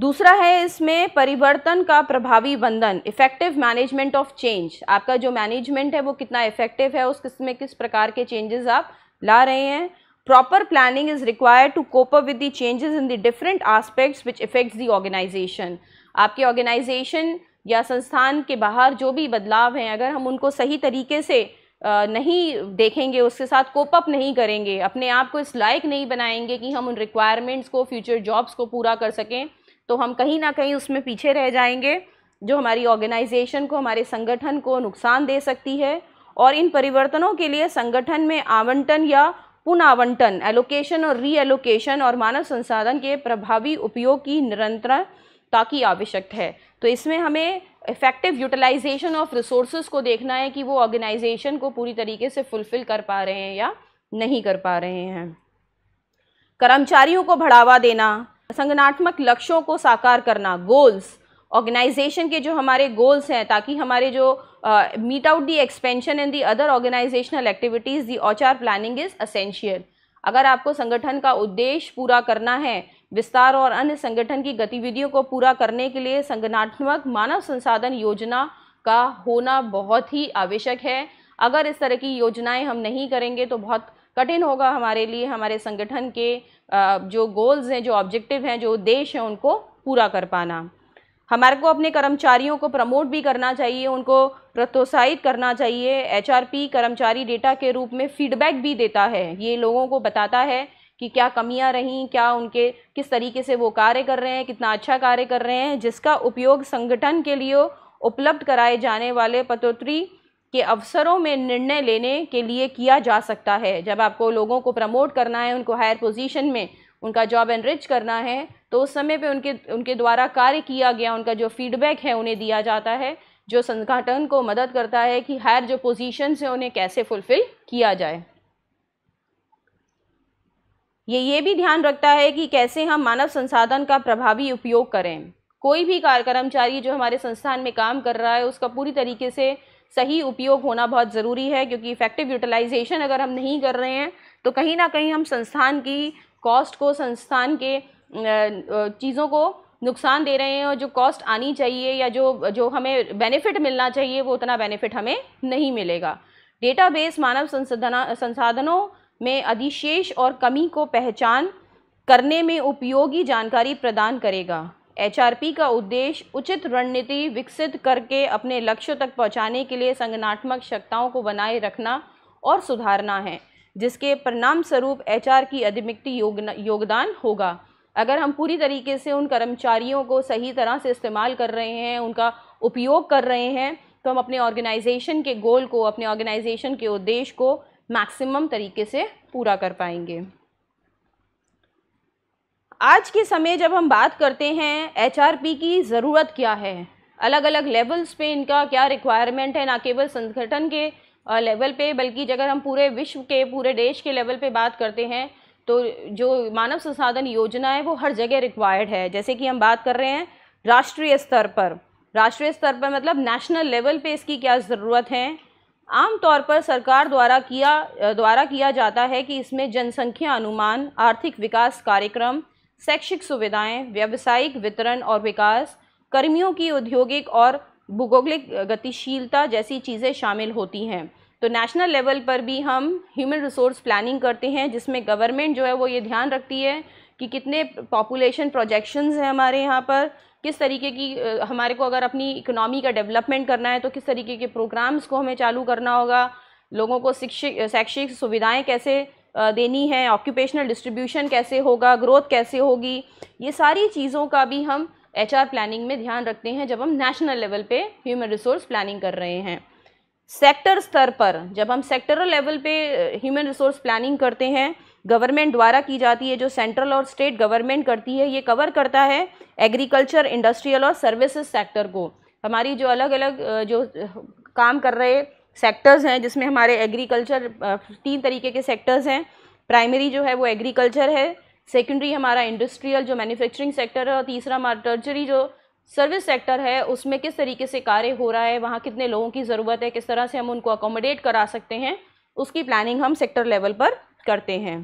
दूसरा है इसमें परिवर्तन का प्रभावी बंधन इफेक्टिव मैनेजमेंट ऑफ चेंज आपका जो मैनेजमेंट है वो कितना इफेक्टिव है उस किस में किस प्रकार के चेंजेस आप ला रहे हैं proper planning is required to cope up with the changes in the different aspects which effects the organization आपके ऑर्गेनाइजेशन या संस्थान के बाहर जो भी बदलाव हैं अगर हम उनको सही तरीके से नहीं देखेंगे उसके साथ कोप अप नहीं करेंगे अपने आप को इस लायक नहीं बनाएंगे कि हम उन रिक्वायरमेंट्स को फ्यूचर जॉब्स को पूरा कर सकें तो हम कहीं ना कहीं उसमें पीछे रह जाएंगे जो हमारी ऑर्गेनाइजेशन को हमारे संगठन को नुकसान दे सकती है और इन परिवर्तनों के लिए संगठन में आवंटन या पुनआवंटन एलोकेशन और री एलोकेशन और मानव संसाधन के प्रभावी उपयोग की निरंतरता की आवश्यक है तो इसमें हमें इफेक्टिव यूटिलाइजेशन ऑफ रिसोर्स को देखना है कि वो ऑर्गेनाइजेशन को पूरी तरीके से फुलफ़िल कर पा रहे हैं या नहीं कर पा रहे हैं कर्मचारियों को बढ़ावा देना संगनात्मक लक्ष्यों को साकार करना गोल्स ऑर्गेनाइजेशन के जो हमारे गोल्स हैं ताकि हमारे जो meet out the expansion and the other organizational activities the HR planning is essential अगर आपको संगठन का उद्देश्य पूरा करना है विस्तार और अन्य संगठन की गतिविधियों को पूरा करने के लिए संगठनात्मक मानव संसाधन योजना का होना बहुत ही आवश्यक है अगर इस तरह की योजनाएं हम नहीं करेंगे तो बहुत कठिन होगा हमारे लिए हमारे संगठन के जो गोल्स हैं जो ऑब्जेक्टिव हैं जो उद्देश्य हैं उनको पूरा कर पाना हमारे को अपने कर्मचारियों को प्रमोट भी करना चाहिए उनको प्रोत्साहित करना चाहिए एच कर्मचारी डेटा के रूप में फीडबैक भी देता है ये लोगों को बताता है कि क्या कमियां रहीं क्या उनके किस तरीके से वो कार्य कर रहे हैं कितना अच्छा कार्य कर रहे हैं जिसका उपयोग संगठन के लिए उपलब्ध कराए जाने वाले पतोत्री के अवसरों में निर्णय लेने के लिए किया जा सकता है जब आपको लोगों को प्रमोट करना है उनको हायर पोजीशन में उनका जॉब एनरिच करना है तो उस समय पे उनके उनके द्वारा कार्य किया गया उनका जो फीडबैक है उन्हें दिया जाता है जो संगठन को मदद करता है कि हायर जो पोजिशन है उन्हें कैसे फुलफ़िल किया जाए ये ये भी ध्यान रखता है कि कैसे हम मानव संसाधन का प्रभावी उपयोग करें कोई भी कर्मचारी जो हमारे संस्थान में काम कर रहा है उसका पूरी तरीके से सही उपयोग होना बहुत ज़रूरी है क्योंकि इफ़ेक्टिव यूटिलाइजेशन अगर हम नहीं कर रहे हैं तो कहीं ना कहीं हम संस्थान की कॉस्ट को संस्थान के चीज़ों को नुकसान दे रहे हैं और जो कॉस्ट आनी चाहिए या जो जो हमें बेनिफिट मिलना चाहिए वो उतना बेनिफिट हमें नहीं मिलेगा डेटाबेस मानव संसाधना संसाधनों में अधिशेष और कमी को पहचान करने में उपयोगी जानकारी प्रदान करेगा एचआरपी का उद्देश्य उचित रणनीति विकसित करके अपने लक्ष्यों तक पहुंचाने के लिए संगठनात्मक क्षमताओं को बनाए रखना और सुधारना है जिसके परिणाम स्वरूप एचआर की अधिमिक्ति योगदान होगा अगर हम पूरी तरीके से उन कर्मचारियों को सही तरह से इस्तेमाल कर रहे हैं उनका उपयोग कर रहे हैं तो हम अपने ऑर्गेनाइजेशन के गोल को अपने ऑर्गेनाइजेशन के उद्देश्य को मैक्सिमम तरीके से पूरा कर पाएंगे आज के समय जब हम बात करते हैं एच की ज़रूरत क्या है अलग अलग लेवल्स पे इनका क्या रिक्वायरमेंट है ना केवल संगठन के लेवल पे बल्कि अगर हम पूरे विश्व के पूरे देश के लेवल पे बात करते हैं तो जो मानव संसाधन योजना है वो हर जगह रिक्वायर्ड है जैसे कि हम बात कर रहे हैं राष्ट्रीय स्तर पर राष्ट्रीय स्तर पर मतलब नेशनल लेवल पे इसकी क्या ज़रूरत है आमतौर पर सरकार द्वारा किया द्वारा किया जाता है कि इसमें जनसंख्या अनुमान आर्थिक विकास कार्यक्रम शैक्षिक सुविधाएं व्यावसायिक वितरण और विकास कर्मियों की औद्योगिक और भूगोलिक गतिशीलता जैसी चीज़ें शामिल होती हैं तो नेशनल लेवल पर भी हम ह्यूमन रिसोर्स प्लानिंग करते हैं जिसमें गवर्नमेंट जो है वो ये ध्यान रखती है कि कितने पॉपुलेशन प्रोजेक्शंस हैं हमारे यहाँ पर किस तरीके की हमारे को अगर अपनी इकोनॉमी का डेवलपमेंट करना है तो किस तरीके के प्रोग्राम्स को हमें चालू करना होगा लोगों को शिक्षित शैक्षिक सुविधाएं कैसे देनी है ऑक्यूपेशनल डिस्ट्रीब्यूशन कैसे होगा ग्रोथ कैसे होगी ये सारी चीज़ों का भी हम एच प्लानिंग में ध्यान रखते हैं जब हम नेशनल लेवल पे ह्यूमन रिसोर्स प्लानिंग कर रहे हैं सेक्टर स्तर पर जब हम सेक्टरल लेवल पे ह्यूमन रिसोर्स प्लानिंग करते हैं गवर्नमेंट द्वारा की जाती है जो सेंट्रल और स्टेट गवर्नमेंट करती है ये कवर करता है एग्रीकल्चर इंडस्ट्रियल और सर्विसेज सेक्टर को हमारी जो अलग अलग जो काम कर रहे सेक्टर्स हैं जिसमें हमारे एग्रीकल्चर तीन तरीके के सेक्टर्स हैं प्राइमरी जो है वो एग्रीकल्चर है सेकेंडरी हमारा इंडस्ट्रियल जो मैन्युफैक्चरिंग सेक्टर है और तीसरा हमारा टर्चरी जो सर्विस सेक्टर है उसमें किस तरीके से कार्य हो रहा है वहाँ कितने लोगों की ज़रूरत है किस तरह से हम उनको अकोमोडेट करा सकते हैं उसकी प्लानिंग हम सेक्टर लेवल पर करते हैं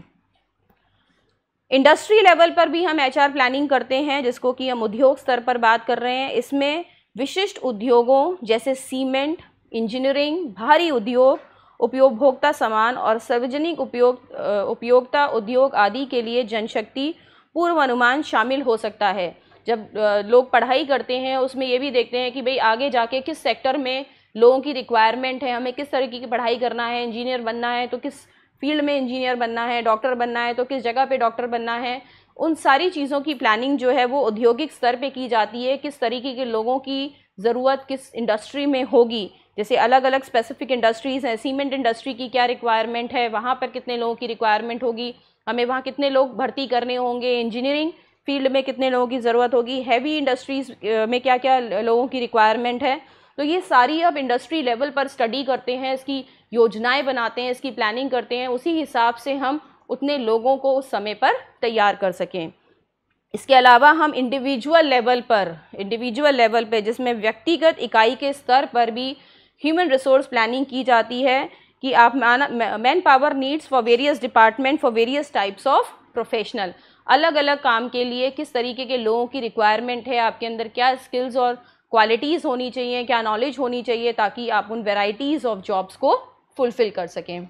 इंडस्ट्री लेवल पर भी हम एचआर प्लानिंग करते हैं जिसको कि हम उद्योग स्तर पर बात कर रहे हैं इसमें विशिष्ट उद्योगों जैसे सीमेंट इंजीनियरिंग भारी उद्योग उपयोगभोक्ता सामान और सार्वजनिक उपयोग उपयोगता उद्योग आदि के लिए जनशक्ति पूर्वानुमान शामिल हो सकता है जब लोग पढ़ाई करते हैं उसमें ये भी देखते हैं कि भाई आगे जाके किस सेक्टर में लोगों की रिक्वायरमेंट है हमें किस तरीके की पढ़ाई करना है इंजीनियर बनना है तो किस फील्ड में इंजीनियर बनना है डॉक्टर बनना है तो किस जगह पे डॉक्टर बनना है उन सारी चीज़ों की प्लानिंग जो है वो औद्योगिक स्तर पे की जाती है किस तरीके के लोगों की ज़रूरत किस इंडस्ट्री में होगी जैसे अलग अलग स्पेसिफिक इंडस्ट्रीज़ हैं सीमेंट इंडस्ट्री की क्या रिक्वायरमेंट है वहाँ पर कितने लोगों की रिक्वायरमेंट होगी हमें वहाँ कितने लोग भर्ती करने होंगे इंजीनियरिंग फील्ड में कितने लोगों की ज़रूरत होगी हैवी इंडस्ट्रीज़ में क्या क्या लोगों की रिक्वायरमेंट है तो ये सारी अब इंडस्ट्री लेवल पर स्टडी करते हैं इसकी योजनाएं बनाते हैं इसकी प्लानिंग करते हैं उसी हिसाब से हम उतने लोगों को उस समय पर तैयार कर सकें इसके अलावा हम इंडिविजुअल लेवल पर इंडिविजुअल लेवल पे जिसमें व्यक्तिगत इकाई के स्तर पर भी ह्यूमन रिसोर्स प्लानिंग की जाती है कि आप man power needs for various department for various types of professional अलग अलग काम के लिए किस तरीके के लोगों की रिक्वायरमेंट है आपके अंदर क्या स्किल्स और क्वालिटीज़ होनी चाहिए क्या नॉलेज होनी चाहिए ताकि आप उन वेराइटीज़ ऑफ जॉब्स को फुलफ़िल कर सकें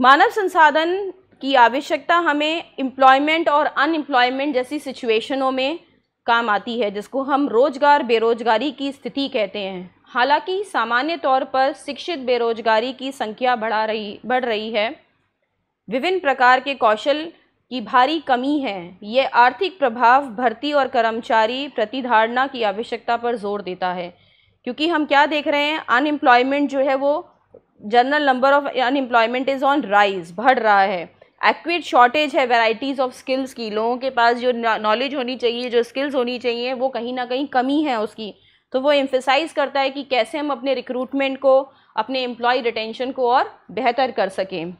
मानव संसाधन की आवश्यकता हमें एम्प्लॉयमेंट और अनएम्प्लॉयमेंट जैसी सिचुएशनों में काम आती है जिसको हम रोज़गार बेरोज़गारी की स्थिति कहते हैं हालांकि सामान्य तौर पर शिक्षित बेरोजगारी की संख्या बढ़ा रही बढ़ रही है विभिन्न प्रकार के कौशल की भारी कमी है ये आर्थिक प्रभाव भर्ती और कर्मचारी प्रतिधारणा की आवश्यकता पर जोर देता है क्योंकि हम क्या देख रहे हैं अनएम्प्लॉयमेंट जो है वो general number of unemployment is on rise बढ़ रहा है एक्विट शॉर्टेज है वेराइटीज़ ऑफ स्किल्स की लोगों के पास जो नॉलेज होनी चाहिए जो स्किल्स होनी चाहिए वो कहीं ना कहीं कमी है उसकी तो वो एम्फेसाइज करता है कि कैसे हम अपने रिक्रूटमेंट को अपने एम्प्लॉय रिटेंशन को और बेहतर कर सकें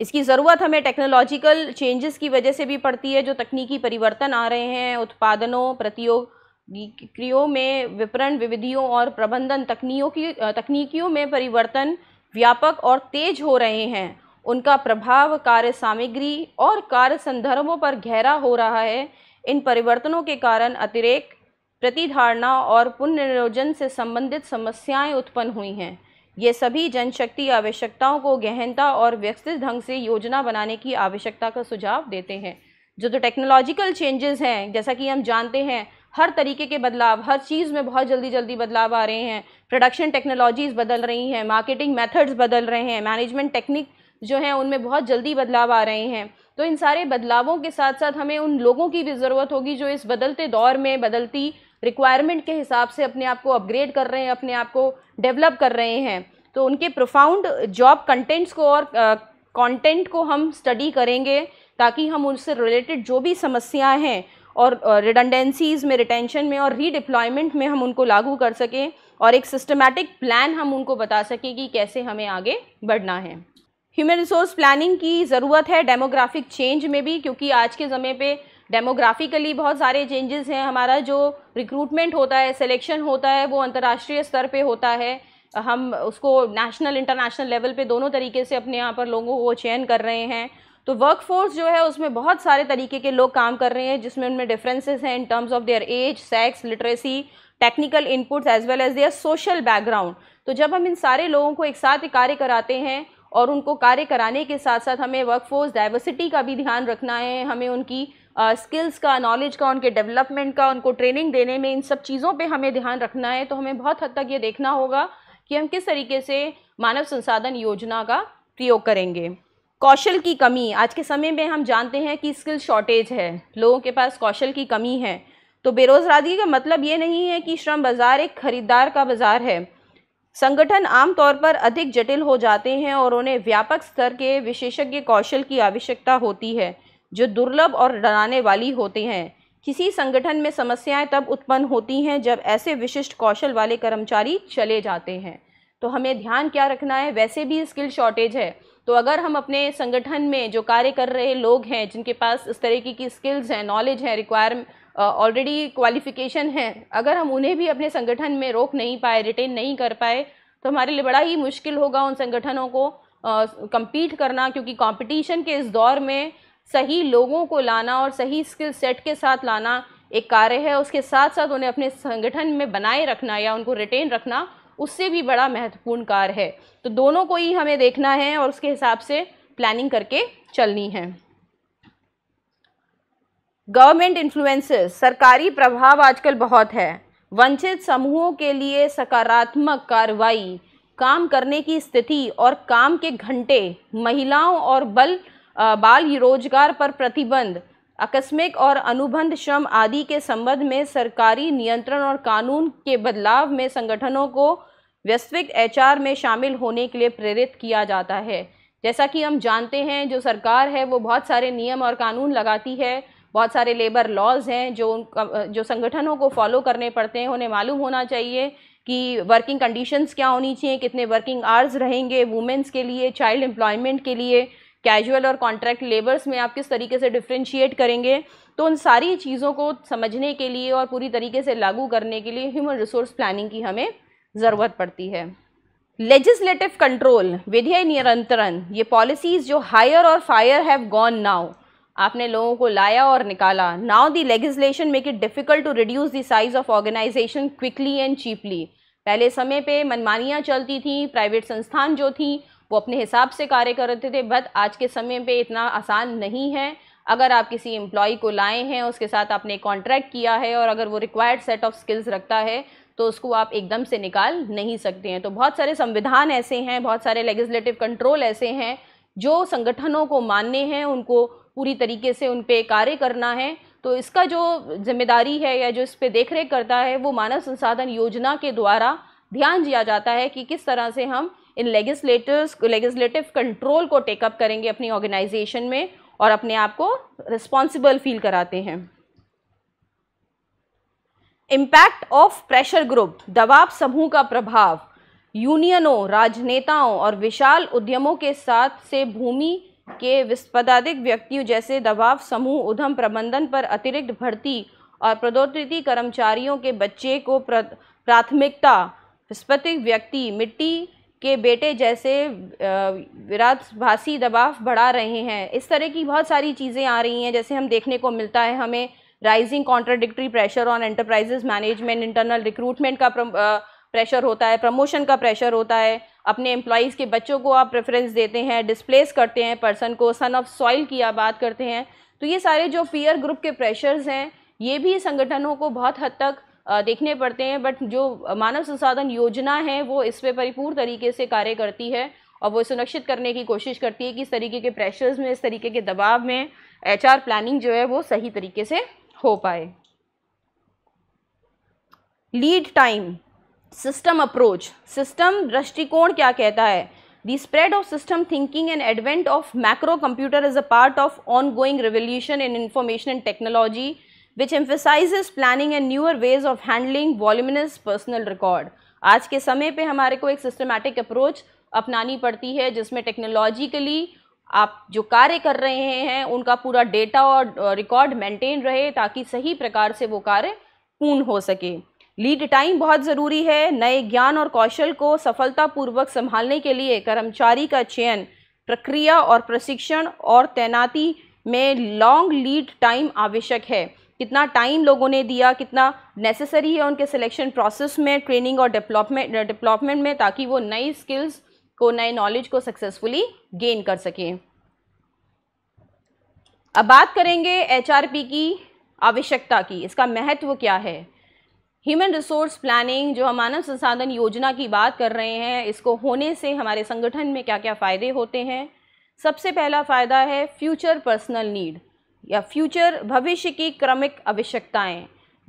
इसकी ज़रूरत हमें टेक्नोलॉजिकल चेंजेस की वजह से भी पड़ती है जो तकनीकी परिवर्तन आ रहे हैं उत्पादनों प्रतियोग में विपणन विविधियों और प्रबंधन तकनीकों की तकनीकियों में परिवर्तन व्यापक और तेज हो रहे हैं उनका प्रभाव कार्य सामग्री और कार्य संदर्भों पर गहरा हो रहा है इन परिवर्तनों के कारण अतिरेक प्रतिधारणा और पुनर्नियोजन से संबंधित समस्याएं उत्पन्न हुई हैं ये सभी जनशक्ति आवश्यकताओं को गहनता और व्यवस्थित ढंग से योजना बनाने की आवश्यकता का सुझाव देते हैं जो तो टेक्नोलॉजिकल चेंजेस हैं जैसा कि हम जानते हैं हर तरीके के बदलाव हर चीज़ में बहुत जल्दी जल्दी बदलाव आ रहे हैं प्रोडक्शन टेक्नोलॉजीज़ बदल रही हैं मार्केटिंग मेथड्स बदल रहे हैं मैनेजमेंट टेक्निक जो हैं उनमें बहुत जल्दी बदलाव आ रहे हैं तो इन सारे बदलावों के साथ साथ हमें उन लोगों की भी ज़रूरत होगी जो इस बदलते दौर में बदलती रिक्वायरमेंट के हिसाब से अपने आप को अपग्रेड कर रहे हैं अपने आप को डेवलप कर रहे हैं तो उनके प्रोफाउंड जॉब कंटेंट्स को और कंटेंट को हम स्टडी करेंगे ताकि हम उनसे रिलेटेड जो भी समस्याएं हैं और रिडंडेंसीज़ में रिटेंशन में और रीडिप्लॉयमेंट में हम उनको लागू कर सकें और एक सिस्टमेटिक प्लान हम उनको बता सकें कि कैसे हमें आगे बढ़ना है ह्यूमन रिसोर्स प्लानिंग की ज़रूरत है डेमोग्राफिक चेंज में भी क्योंकि आज के समय पे डेमोग्राफिकली बहुत सारे चेंजेस हैं हमारा जो रिक्रूटमेंट होता है सिलेक्शन होता है वो अंतर्राष्ट्रीय स्तर पे होता है हम उसको नेशनल इंटरनेशनल लेवल पे दोनों तरीके से अपने यहाँ पर लोगों को चयन कर रहे हैं तो वर्कफोर्स जो है उसमें बहुत सारे तरीके के लोग काम कर रहे हैं जिसमें उनमें डिफरेंसेस हैं in terms of their age sex literacy technical inputs as well as their social background तो जब हम इन सारे लोगों को एक साथ कार्य कराते हैं और उनको कार्य कराने के साथ साथ हमें वर्कफोर्स डाइवर्सिटी का भी ध्यान रखना है हमें उनकी स्किल्स uh, का नॉलेज का उनके डेवलपमेंट का उनको ट्रेनिंग देने में इन सब चीज़ों पे हमें ध्यान रखना है तो हमें बहुत हद तक ये देखना होगा कि हम किस तरीके से मानव संसाधन योजना का प्रयोग करेंगे कौशल की कमी आज के समय में हम जानते हैं कि स्किल शॉर्टेज है लोगों के पास कौशल की कमी है तो बेरोज़गारी का मतलब ये नहीं है कि श्रम बाज़ार एक खरीदार का बाज़ार है संगठन आमतौर पर अधिक जटिल हो जाते हैं और उन्हें व्यापक स्तर के विशेषज्ञ कौशल की आवश्यकता होती है जो दुर्लभ और डराने वाली होते हैं किसी संगठन में समस्याएं तब उत्पन्न होती हैं जब ऐसे विशिष्ट कौशल वाले कर्मचारी चले जाते हैं तो हमें ध्यान क्या रखना है वैसे भी स्किल शॉर्टेज है तो अगर हम अपने संगठन में जो कार्य कर रहे लोग हैं जिनके पास इस तरीके की स्किल्स हैं नॉलेज हैं रिक्वायर ऑलरेडी क्वालिफ़िकेशन है अगर हम उन्हें भी अपने संगठन में रोक नहीं पाए रिटेन नहीं कर पाए तो हमारे लिए बड़ा ही मुश्किल होगा उन संगठनों को कम्पीट करना क्योंकि कंपटीशन के इस दौर में सही लोगों को लाना और सही स्किल सेट के साथ लाना एक कार्य है उसके साथ साथ उन्हें अपने संगठन में बनाए रखना या उनको रिटेन रखना उससे भी बड़ा महत्वपूर्ण कार्य है तो दोनों को ही हमें देखना है और उसके हिसाब से प्लानिंग करके चलनी है गवर्नमेंट इन्फ्लुएंसेस सरकारी प्रभाव आजकल बहुत है वंचित समूहों के लिए सकारात्मक कार्रवाई काम करने की स्थिति और काम के घंटे महिलाओं और बल बाल रोजगार पर प्रतिबंध आकस्मिक और अनुबंध श्रम आदि के संबंध में सरकारी नियंत्रण और कानून के बदलाव में संगठनों को वैश्विक एचआर में शामिल होने के लिए प्रेरित किया जाता है जैसा कि हम जानते हैं जो सरकार है वो बहुत सारे नियम और कानून लगाती है बहुत सारे लेबर लॉज हैं जो उन जो संगठनों को फॉलो करने पड़ते हैं उन्हें मालूम होना चाहिए कि वर्किंग कंडीशंस क्या होनी चाहिए कितने वर्किंग आवर्स रहेंगे वुमेंस के लिए चाइल्ड एम्प्लॉयमेंट के लिए कैजुअल और कॉन्ट्रैक्ट लेबर्स में आप किस तरीके से डिफ्रेंशिएट करेंगे तो उन सारी चीज़ों को समझने के लिए और पूरी तरीके से लागू करने के लिए ह्यूमन रिसोर्स प्लानिंग की हमें ज़रूरत पड़ती है लेजिस्लेटिव कंट्रोल विधेय नियंत्रण ये पॉलिसीज़ जो हायर और फायर हैव गॉन नाउ आपने लोगों को लाया और निकाला now the legislation make it difficult to reduce the size of organization quickly and cheaply पहले समय पे मनमानियाँ चलती थी प्राइवेट संस्थान जो थी वो अपने हिसाब से कार्य करते थे बट आज के समय पे इतना आसान नहीं है अगर आप किसी एम्प्लॉय को लाए हैं उसके साथ आपने कॉन्ट्रैक्ट किया है और अगर वो रिक्वायर्ड सेट ऑफ स्किल्स रखता है तो उसको आप एकदम से निकाल नहीं सकते हैं तो बहुत सारे संविधान ऐसे हैं बहुत सारे लेगिस्लेटिव कंट्रोल ऐसे हैं जो संगठनों को मानने हैं उनको पूरी तरीके से उन पर कार्य करना है तो इसका जो जिम्मेदारी है या जो इस पर देख रेख करता है वो मानव संसाधन योजना के द्वारा ध्यान दिया जाता है कि किस तरह से हम इन लेगिस्लेटर्स लेगिस्लेटिव कंट्रोल को टेकअप करेंगे अपनी ऑर्गेनाइजेशन में और अपने आप को रिस्पॉन्सिबल फील कराते हैं इम्पैक्ट ऑफ प्रेशर ग्रुप दबाव समूह का प्रभाव यूनियनों राजनेताओं और विशाल उद्यमों के साथ से भूमि के विस्पदाधिक व्यक्तियों जैसे दबाव समूह उधम प्रबंधन पर अतिरिक्त भर्ती और प्रदोत्ती कर्मचारियों के बच्चे को प्राथमिकता विस्पतिक व्यक्ति मिट्टी के बेटे जैसे विराधभाषी दबाव बढ़ा रहे हैं इस तरह की बहुत सारी चीज़ें आ रही हैं जैसे हम देखने को मिलता है हमें rising contradictory pressure on enterprises management internal recruitment का प्रेशर होता है प्रमोशन का प्रेशर होता है अपने एम्प्लॉयज़ के बच्चों को आप प्रेफरेंस देते हैं डिस्प्लेस करते हैं पर्सन को सन ऑफ सॉइल की आप बात करते हैं तो ये सारे जो पीयर ग्रुप के प्रेशर्स हैं ये भी संगठनों को बहुत हद तक देखने पड़ते हैं बट जो मानव संसाधन योजना है वो इस पर परिपूर्ण तरीके से कार्य करती है और वो सुनिश्चित करने की कोशिश करती है कि इस तरीके के प्रेशर्स में इस तरीके के दबाव में एच प्लानिंग जो है वो सही तरीके से हो पाए lead time system approach system दृष्टिकोण क्या कहता है the spread of system thinking and advent of macro computer is a part of ongoing revolution in information and technology which emphasize planning and newer ways of handling voluminous personnel record आज के समय पर हमारे को एक systematic approach अपनानी पड़ती है जिसमें टेक्नोलॉजिकली आप जो कार्य कर रहे हैं उनका पूरा डेटा और रिकॉर्ड मेंटेन रहे ताकि सही प्रकार से वो कार्य पूर्ण हो सके लीड टाइम बहुत ज़रूरी है नए ज्ञान और कौशल को सफलतापूर्वक संभालने के लिए कर्मचारी का चयन प्रक्रिया और प्रशिक्षण और तैनाती में लॉन्ग लीड टाइम आवश्यक है कितना टाइम लोगों ने दिया कितना नेसेसरी है उनके सिलेक्शन प्रोसेस में ट्रेनिंग और डेवलपमेंट डेवलपमेंट में ताकि वो नई स्किल्स को नए नॉलेज को सक्सेसफुली गेन कर सकें अब बात करेंगे एच की आवश्यकता की इसका महत्व क्या है ह्यूमन रिसोर्स प्लानिंग जो हम मानव संसाधन योजना की बात कर रहे हैं इसको होने से हमारे संगठन में क्या क्या फ़ायदे होते हैं सबसे पहला फ़ायदा है फ्यूचर पर्सनल नीड या फ्यूचर भविष्य की क्रमिक आवश्यकताएं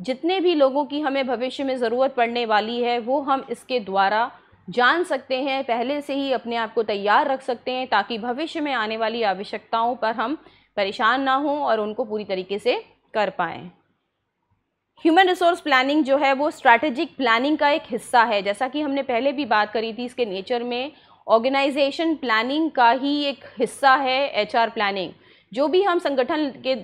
जितने भी लोगों की हमें भविष्य में ज़रूरत पड़ने वाली है वो हम इसके द्वारा जान सकते हैं पहले से ही अपने आप को तैयार रख सकते हैं ताकि भविष्य में आने वाली आवश्यकताओं पर हम परेशान ना हों और उनको पूरी तरीके से कर पाएँ ह्यूमन रिसोर्स प्लानिंग जो है वो स्ट्रैटेजिक प्लानिंग का एक हिस्सा है जैसा कि हमने पहले भी बात करी थी इसके नेचर में ऑर्गेनाइजेशन प्लानिंग का ही एक हिस्सा है एचआर प्लानिंग जो भी हम संगठन के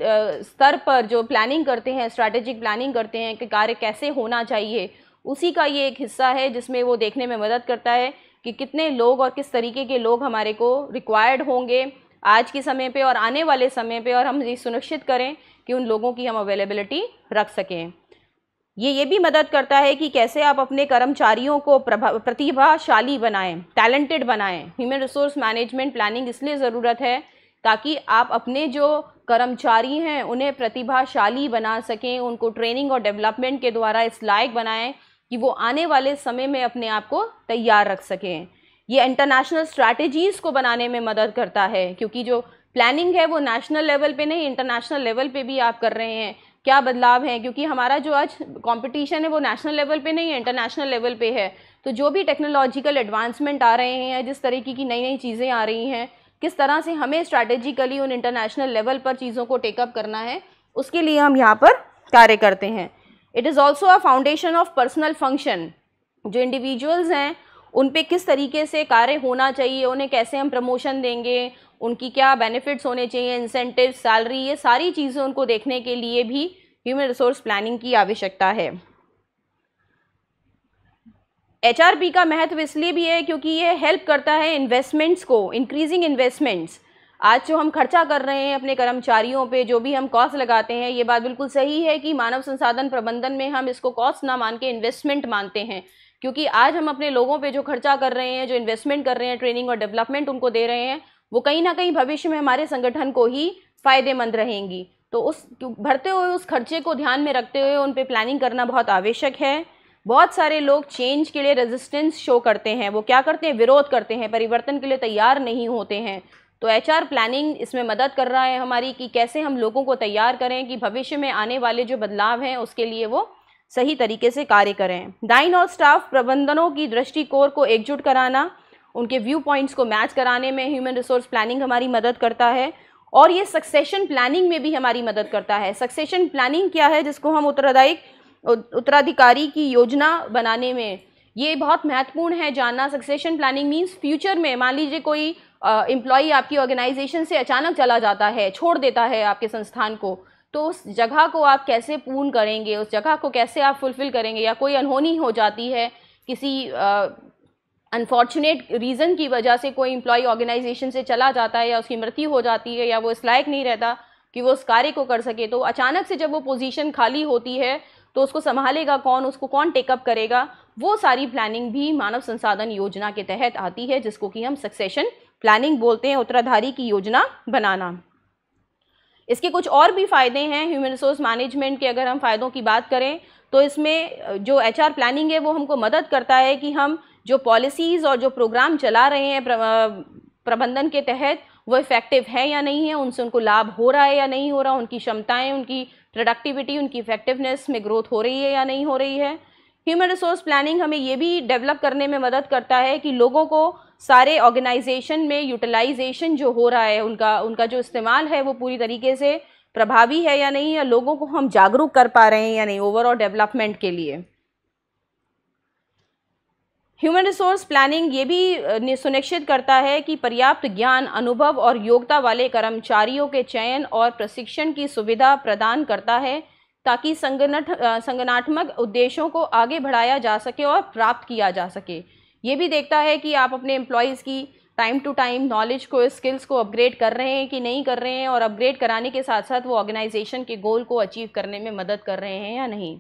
स्तर पर जो प्लानिंग करते हैं स्ट्रैटेजिक प्लानिंग करते हैं कि कार्य कैसे होना चाहिए उसी का ये एक हिस्सा है जिसमें वो देखने में मदद करता है कि कितने लोग और किस तरीके के लोग हमारे को रिक्वायर्ड होंगे आज के समय पे और आने वाले समय पे और हम ये सुनिश्चित करें कि उन लोगों की हम अवेलेबिलिटी रख सकें ये ये भी मदद करता है कि कैसे आप अपने कर्मचारियों को प्रतिभाशाली बनाएं टैलेंटेड बनाएं ह्यूमन रिसोर्स मैनेजमेंट प्लानिंग इसलिए ज़रूरत है ताकि आप अपने जो कर्मचारी हैं उन्हें प्रतिभाशाली बना सकें उनको ट्रेनिंग और डेवलपमेंट के द्वारा इस लायक बनाएं कि वो आने वाले समय में अपने आप को तैयार रख सकें ये इंटरनेशनल स्ट्रैटेजीज़ को बनाने में मदद करता है क्योंकि जो प्लानिंग है वो नेशनल लेवल पे नहीं इंटरनेशनल लेवल पे भी आप कर रहे हैं क्या बदलाव हैं क्योंकि हमारा जो आज कंपटीशन है वो नेशनल लेवल पे नहीं है इंटरनेशनल लेवल पे है तो जो भी टेक्नोलॉजिकल एडवांसमेंट आ रहे हैं जिस तरीके की नई नई चीज़ें आ रही हैं किस तरह से हमें स्ट्रैटेजिकली उन इंटरनेशनल लेवल पर चीज़ों को टेकअप करना है उसके लिए हम यहाँ पर कार्य करते हैं it is also a foundation of personnel function जो इंडिविजुअल्स हैं उन पर किस तरीके से कार्य होना चाहिए उन्हें कैसे हम प्रमोशन देंगे उनकी क्या बेनिफिट्स होने चाहिए इंसेंटिव सैलरी ये सारी चीज़ें उनको देखने के लिए भी ह्यूमन रिसोर्स प्लानिंग की आवश्यकता है एच का महत्व इसलिए भी है क्योंकि ये हेल्प करता है इन्वेस्टमेंट्स को इंक्रीजिंग इन्वेस्टमेंट्स आज जो हम खर्चा कर रहे हैं अपने कर्मचारियों पे जो भी हम कॉस्ट लगाते हैं ये बात बिल्कुल सही है कि मानव संसाधन प्रबंधन में हम इसको कॉस्ट ना मान के इन्वेस्टमेंट मानते हैं क्योंकि आज हम अपने लोगों पे जो खर्चा कर रहे हैं जो इन्वेस्टमेंट कर रहे हैं ट्रेनिंग और डेवलपमेंट उनको दे रहे हैं वो कहीं ना कहीं भविष्य में हमारे संगठन को ही फायदेमंद रहेंगी तो उस भरते हुए उस खर्चे को ध्यान में रखते हुए उन पर प्लानिंग करना बहुत आवश्यक है बहुत सारे लोग चेंज के लिए रेजिस्टेंस शो करते हैं वो क्या करते हैं विरोध करते हैं परिवर्तन के लिए तैयार नहीं होते हैं तो एच प्लानिंग इसमें मदद कर रहा है हमारी कि कैसे हम लोगों को तैयार करें कि भविष्य में आने वाले जो बदलाव हैं उसके लिए वो सही तरीके से कार्य करें डाइन और स्टाफ प्रबंधनों की दृष्टिकोण को एकजुट कराना उनके व्यू पॉइंट्स को मैच कराने में ह्यूमन रिसोर्स प्लानिंग हमारी मदद करता है और ये सक्सेशन प्लानिंग में भी हमारी मदद करता है सक्सेशन प्लानिंग क्या है जिसको हम उत्तरादायिक उत्तराधिकारी की योजना बनाने में ये बहुत महत्वपूर्ण है जानना सक्सेशन प्लानिंग मीन्स फ्यूचर में मान लीजिए कोई एम्प्लॉय आपकी ऑर्गेनाइजेशन से अचानक चला जाता है छोड़ देता है आपके संस्थान को तो उस जगह को आप कैसे पूर्ण करेंगे उस जगह को कैसे आप फुलफ़िल करेंगे या कोई अनहोनी हो जाती है किसी अनफॉर्चुनेट रीज़न की वजह से कोई इम्प्लॉई ऑर्गेनाइजेशन से चला जाता है या उसकी मृत्यु हो जाती है या वो इस लायक नहीं रहता कि वो उस कार्य को कर सके तो अचानक से जब वो पोजीशन खाली होती है तो उसको संभालेगा कौन उसको कौन टेकअप करेगा वो सारी प्लानिंग भी मानव संसाधन योजना के तहत आती है जिसको कि हम सक्सेशन प्लानिंग बोलते हैं उत्तराधारी की योजना बनाना इसके कुछ और भी फ़ायदे हैं ह्यूमन रिसोर्स मैनेजमेंट के अगर हम फ़ायदों की बात करें तो इसमें जो एच प्लानिंग है वो हमको मदद करता है कि हम जो पॉलिसीज़ और जो प्रोग्राम चला रहे हैं प्रबंधन के तहत वो इफ़ेक्टिव है या नहीं है उनसे उनको लाभ हो रहा है या नहीं हो रहा उनकी क्षमताएं उनकी प्रोडक्टिविटी उनकी इफेक्टिवनेस में ग्रोथ हो रही है या नहीं हो रही है ह्यूमन रिसोर्स प्लानिंग हमें ये भी डेवलप करने में मदद करता है कि लोगों को सारे ऑर्गेनाइजेशन में यूटिलाइजेशन जो हो रहा है उनका उनका जो इस्तेमाल है वो पूरी तरीके से प्रभावी है या नहीं या लोगों को हम जागरूक कर पा रहे हैं या नहीं ओवरऑल डेवलपमेंट के लिए ह्यूमन रिसोर्स प्लानिंग ये भी सुनिश्चित करता है कि पर्याप्त ज्ञान अनुभव और योग्यता वाले कर्मचारियों के चयन और प्रशिक्षण की सुविधा प्रदान करता है ताकि संगठन संगनात्मक उद्देश्यों को आगे बढ़ाया जा सके और प्राप्त किया जा सके ये भी देखता है कि आप अपने एम्प्लॉयज़ की टाइम टू टाइम नॉलेज को स्किल्स को अपग्रेड कर रहे हैं कि नहीं कर रहे हैं और अपग्रेड कराने के साथ साथ वो ऑर्गेनाइजेशन के गोल को अचीव करने में मदद कर रहे हैं या नहीं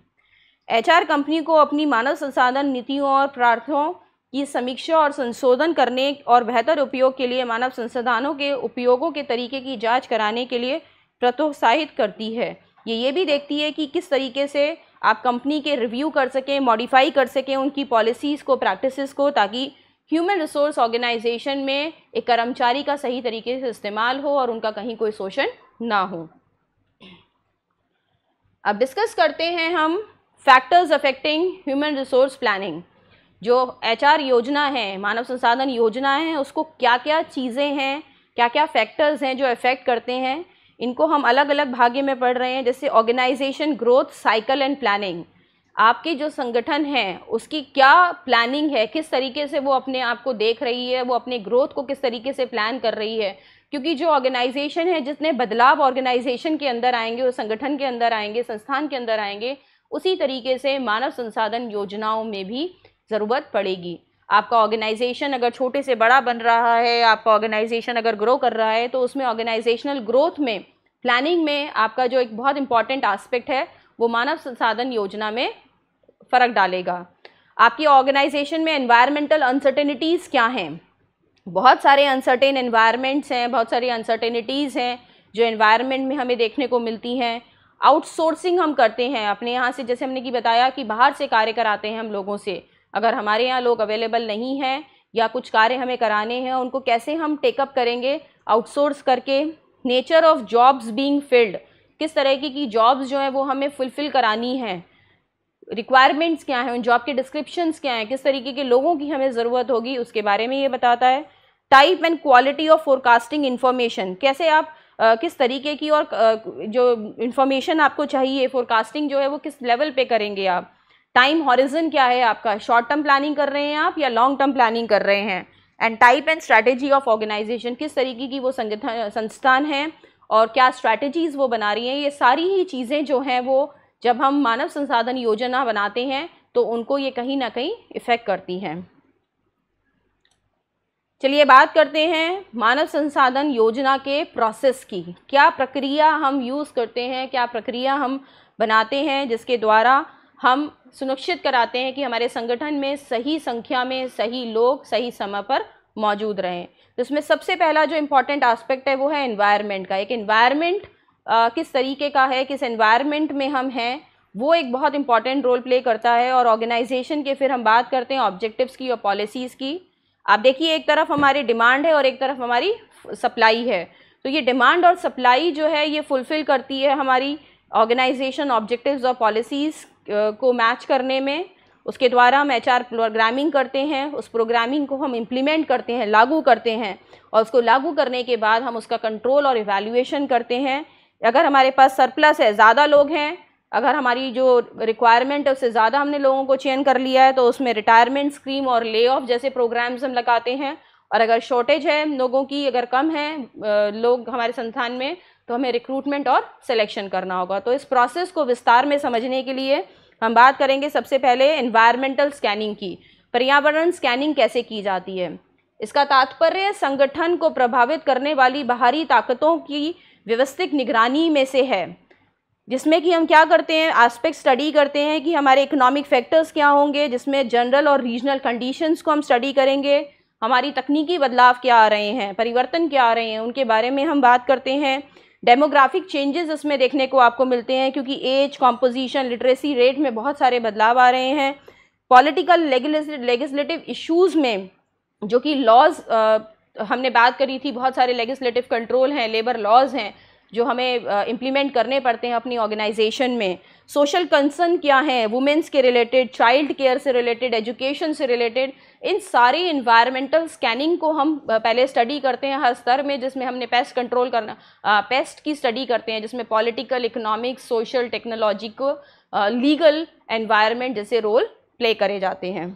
एचआर कंपनी को अपनी मानव संसाधन नीतियों और प्रार्थनाओं की समीक्षा और संशोधन करने और बेहतर उपयोग के लिए मानव संसाधनों के उपयोगों के तरीके की जांच कराने के लिए प्रोत्साहित करती है ये ये भी देखती है कि किस तरीके से आप कंपनी के रिव्यू कर सकें मॉडिफाई कर सकें उनकी पॉलिसीज़ को प्रैक्टिसेस को ताकि ह्यूमन रिसोर्स ऑर्गेनाइजेशन में एक कर्मचारी का सही तरीके से इस्तेमाल हो और उनका कहीं कोई शोषण ना हो अब डिस्कस करते हैं हम factors affecting human resource planning जो एच योजना है मानव संसाधन योजना है उसको क्या क्या चीज़ें हैं क्या क्या फैक्टर्स हैं जो अफेक्ट करते हैं इनको हम अलग अलग भाग्य में पढ़ रहे हैं जैसे organization growth cycle and planning आपके जो संगठन हैं उसकी क्या प्लानिंग है किस तरीके से वो अपने आप को देख रही है वो अपने ग्रोथ को किस तरीके से प्लान कर रही है क्योंकि जो ऑर्गेनाइजेशन है जितने बदलाव ऑर्गेनाइजेशन के अंदर आएंगे और संगठन के अंदर आएंगे संस्थान के अंदर आएंगे उसी तरीके से मानव संसाधन योजनाओं में भी ज़रूरत पड़ेगी आपका ऑर्गेनाइजेशन अगर छोटे से बड़ा बन रहा है आपका ऑर्गेनाइजेशन अगर ग्रो कर रहा है तो उसमें ऑर्गेनाइजेशनल ग्रोथ में प्लानिंग में आपका जो एक बहुत इंपॉर्टेंट आस्पेक्ट है वो मानव संसाधन योजना में फ़र्क डालेगा आपकी ऑर्गेनाइजेशन में एनवायरमेंटल अनसर्टेनिटीज़ क्या हैं बहुत सारे अनसर्टेन एनवायरमेंट्स हैं बहुत सारी अनसर्टेनिटीज़ हैं जो एनवायरमेंट में हमें देखने को मिलती हैं आउटसोर्सिंग हम करते हैं अपने यहाँ से जैसे हमने की बताया कि बाहर से कार्य कराते हैं हम लोगों से अगर हमारे यहाँ लोग अवेलेबल नहीं हैं या कुछ कार्य हमें कराने हैं उनको कैसे हम टेकअप करेंगे आउटसोर्स करके nature of jobs being filled किस तरह की कि जॉब्स जो हैं वो हमें फुलफ़िल करानी हैं रिक्वायरमेंट्स क्या हैं उन जॉब के डिस्क्रिप्शंस क्या हैं किस तरीके के लोगों की हमें ज़रूरत होगी उसके बारे में ये बताता है type and quality of forecasting information कैसे आप किस तरीके की और जो इन्फॉर्मेशन आपको चाहिए फोरकास्टिंग जो है वो किस लेवल पे करेंगे आप टाइम हॉरिजन क्या है आपका शॉर्ट टर्म प्लानिंग कर रहे हैं आप या लॉन्ग टर्म प्लानिंग कर रहे हैं and type and strategy of organization किस तरीके की वो संगठन संस्थान हैं और क्या स्ट्रैटेजीज़ वो बना रही हैं ये सारी ही चीज़ें जो हैं वो जब हम मानव संसाधन योजना बनाते हैं तो उनको ये कहीं ना कहीं इफ़ेक्ट करती हैं चलिए बात करते हैं मानव संसाधन योजना के प्रोसेस की क्या प्रक्रिया हम यूज़ करते हैं क्या प्रक्रिया हम बनाते हैं जिसके द्वारा हम सुनिश्चित कराते हैं कि हमारे संगठन में सही संख्या में सही लोग सही समय पर मौजूद रहें तो इसमें सबसे पहला जो इम्पॉर्टेंट आस्पेक्ट है वो है इन्वायरमेंट का एक इन्वायरमेंट किस तरीके का है किस इन्वायरमेंट में हम हैं वो एक बहुत इंपॉर्टेंट रोल प्ले करता है और ऑर्गेनाइजेशन के फिर हम बात करते हैं ऑब्जेक्टिव्स की और पॉलिसीज़ की आप देखिए एक तरफ हमारी डिमांड है और एक तरफ हमारी सप्लाई है तो ये डिमांड और सप्लाई जो है ये फुलफ़िल करती है हमारी ऑर्गेनाइजेशन ऑब्जेक्टिव्स और पॉलिसीज़ को मैच करने में उसके द्वारा हम एच प्रोग्रामिंग करते हैं उस प्रोग्रामिंग को हम इम्प्लीमेंट करते हैं लागू करते हैं और उसको लागू करने के बाद हम उसका कंट्रोल और इवेल्यूएशन करते हैं अगर हमारे पास सरप्लस है ज़्यादा लोग हैं अगर हमारी जो रिक्वायरमेंट है उससे ज़्यादा हमने लोगों को चयन कर लिया है तो उसमें रिटायरमेंट स्कीम और ले ऑफ जैसे प्रोग्राम्स हम लगाते हैं और अगर शॉर्टेज है लोगों की अगर कम है लोग हमारे संस्थान में तो हमें रिक्रूटमेंट और सिलेक्शन करना होगा तो इस प्रोसेस को विस्तार में समझने के लिए हम बात करेंगे सबसे पहले इन्वायरमेंटल स्कैनिंग की पर्यावरण स्कैनिंग कैसे की जाती है इसका तात्पर्य संगठन को प्रभावित करने वाली बाहरी ताकतों की व्यवस्थित निगरानी में से है जिसमें कि हम क्या करते हैं आस्पेक्ट स्टडी करते हैं कि हमारे इकोनॉमिक फैक्टर्स क्या होंगे जिसमें जनरल और रीजनल कंडीशंस को हम स्टडी करेंगे हमारी तकनीकी बदलाव क्या आ रहे हैं परिवर्तन क्या आ रहे हैं उनके बारे में हम बात करते हैं डेमोग्राफिक चेंजेस इसमें देखने को आपको मिलते हैं क्योंकि एज कॉम्पोजिशन लिटरेसी रेट में बहुत सारे बदलाव आ रहे हैं पॉलिटिकल लेगिस्लेटिव इशूज़ में जो कि लॉज हमने बात करी थी बहुत सारे लेगिस्लेटिव कंट्रोल हैं लेबर लॉज हैं जो हमें इम्प्लीमेंट करने पड़ते हैं अपनी ऑर्गेनाइजेशन में सोशल कंसर्न क्या हैं वुमेंस के रिलेटेड चाइल्ड केयर से रिलेटेड एजुकेशन से रिलेटेड इन सारी इन्वायरमेंटल स्कैनिंग को हम पहले स्टडी करते हैं हर स्तर में जिसमें हमने पेस्ट कंट्रोल करना आ, पेस्ट की स्टडी करते हैं जिसमें पॉलिटिकल इकोनॉमिक सोशल टेक्नोलॉजी को लीगल एन्वायरमेंट जैसे रोल प्ले करे जाते हैं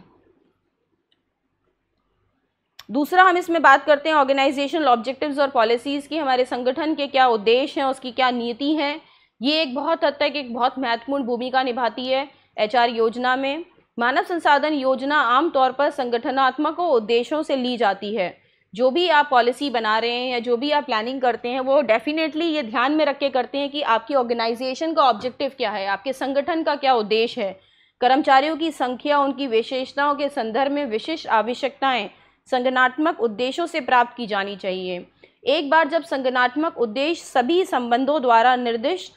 दूसरा हम इसमें बात करते हैं ऑर्गेनाइजेशनल ऑब्जेक्टिव्स और पॉलिसीज़ की हमारे संगठन के क्या उद्देश्य हैं उसकी क्या नीति हैं ये एक बहुत हद तक एक बहुत महत्वपूर्ण भूमिका निभाती है एच योजना में मानव संसाधन योजना आमतौर पर संगठनात्मक उद्देश्यों से ली जाती है जो भी आप पॉलिसी बना रहे हैं या जो भी आप प्लानिंग करते हैं वो डेफिनेटली ये ध्यान में रख के करते हैं कि आपकी ऑर्गेनाइजेशन का ऑब्जेक्टिव क्या है आपके संगठन का क्या उद्देश्य है कर्मचारियों की संख्या उनकी विशेषताओं के संदर्भ में विशिष्ट आवश्यकताएं संगनात्मक उद्देश्यों से प्राप्त की जानी चाहिए एक बार जब संगनात्मक उद्देश्य सभी संबंधों द्वारा निर्दिष्ट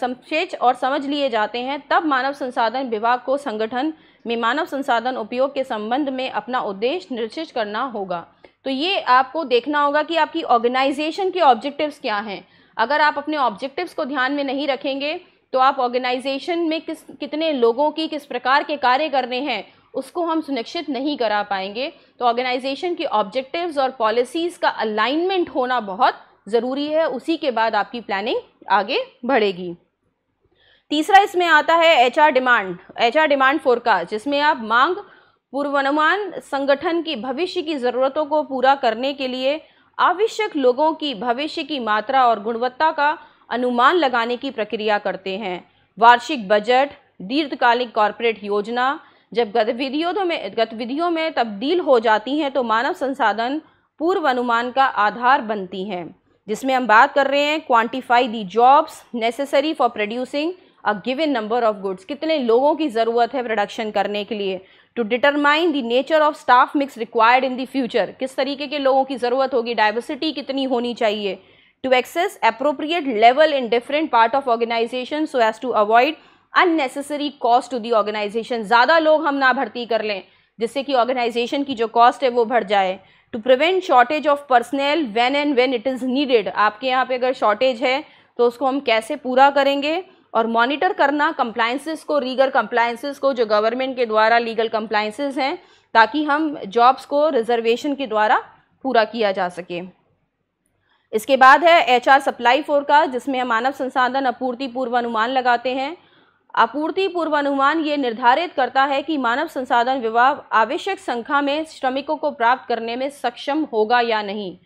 संक्षेच और समझ लिए जाते हैं तब मानव संसाधन विभाग को संगठन में मानव संसाधन उपयोग के संबंध में अपना उद्देश्य निर्दिष्ट करना होगा तो ये आपको देखना होगा कि आपकी ऑर्गेनाइजेशन के ऑब्जेक्टिव्स क्या हैं अगर आप अपने ऑब्जेक्टिव्स को ध्यान में नहीं रखेंगे तो आप ऑर्गेनाइजेशन में किस कितने लोगों की किस प्रकार के कार्य करने हैं उसको हम सुनिश्चित नहीं करा पाएंगे तो ऑर्गेनाइजेशन की ऑब्जेक्टिव्स और पॉलिसीज़ का अलाइनमेंट होना बहुत ज़रूरी है उसी के बाद आपकी प्लानिंग आगे बढ़ेगी तीसरा इसमें आता है H R demand H R demand forecast जिसमें आप मांग पूर्वानुमान संगठन की भविष्य की ज़रूरतों को पूरा करने के लिए आवश्यक लोगों की भविष्य की मात्रा और गुणवत्ता का अनुमान लगाने की प्रक्रिया करते हैं वार्षिक बजट दीर्घकालिक कॉरपोरेट योजना जब गतिविधियों तो में गतिविधियों में तब्दील हो जाती हैं तो मानव संसाधन पूर्व अनुमान का आधार बनती हैं जिसमें हम बात कर रहे हैं quantify the jobs necessary for producing a given number of goods कितने लोगों की ज़रूरत है प्रोडक्शन करने के लिए to determine the nature of staff mix required in the future किस तरीके के लोगों की ज़रूरत होगी डाइवर्सिटी कितनी होनी चाहिए to access appropriate level in different part of organization so as to avoid unnecessary cost to the organization ज़्यादा लोग हम ना भर्ती कर लें जिससे कि ऑर्गेनाइजेशन की जो कॉस्ट है वो बढ़ जाए to prevent shortage of personnel when and when it is needed आपके यहाँ पे अगर शॉर्टेज है तो उसको हम कैसे पूरा करेंगे और मॉनिटर करना कंप्लाइंसेस को लीगल कंप्लाइंसेस को जो गवर्नमेंट के द्वारा लीगल कंप्लाइंसेस हैं ताकि हम जॉब्स को रिजर्वेशन के द्वारा पूरा किया जा सके इसके बाद है एचआर सप्लाई फोर का जिसमें हम मानव संसाधन आपूर्ति पूर्वानुमान लगाते हैं आपूर्ति पूर्वानुमान ये निर्धारित करता है कि मानव संसाधन विभाग आवश्यक संख्या में श्रमिकों को प्राप्त करने में सक्षम होगा या नहीं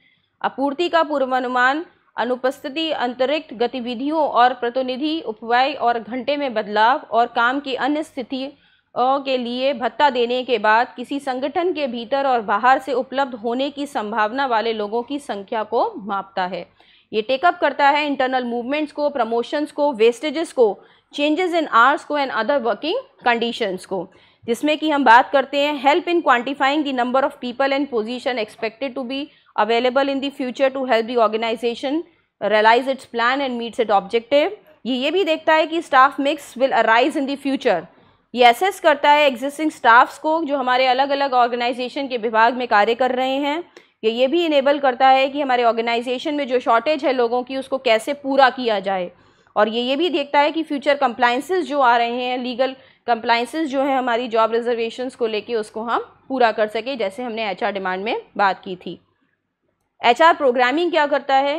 आपूर्ति का पूर्वानुमान अनुपस्थिति अंतरिक्त गतिविधियों और प्रतिनिधि उपवाय और घंटे में बदलाव और काम की अन्य स्थिति के लिए भत्ता देने के बाद किसी संगठन के भीतर और बाहर से उपलब्ध होने की संभावना वाले लोगों की संख्या को मापता है ये टेकअप करता है इंटरनल मूवमेंट्स को प्रमोशंस को वेस्टेजेस को चेंजेस इन आर्स को एंड अदर वर्किंग कंडीशंस को जिसमें कि हम बात करते हैं help in quantifying the number of people and position expected to be available in the future to help the organization realize its plan and meets it objective ये ये भी देखता है कि staff mix will arise in the future ये assess करता है existing staffs को जो हमारे अलग अलग ऑर्गेनाइजेशन के विभाग में कार्य कर रहे हैं ये ये भी इनेबल करता है कि हमारे ऑर्गेनाइजेशन में जो शॉर्टेज है लोगों की उसको कैसे पूरा किया जाए और ये ये भी देखता है कि फ्यूचर कंप्लाइंसेस जो आ रहे हैं लीगल कंप्लाइंसेस जो है हमारी जॉब रिजर्वेशंस को लेके उसको हम पूरा कर सके जैसे हमने एचआर डिमांड में बात की थी एचआर प्रोग्रामिंग क्या करता है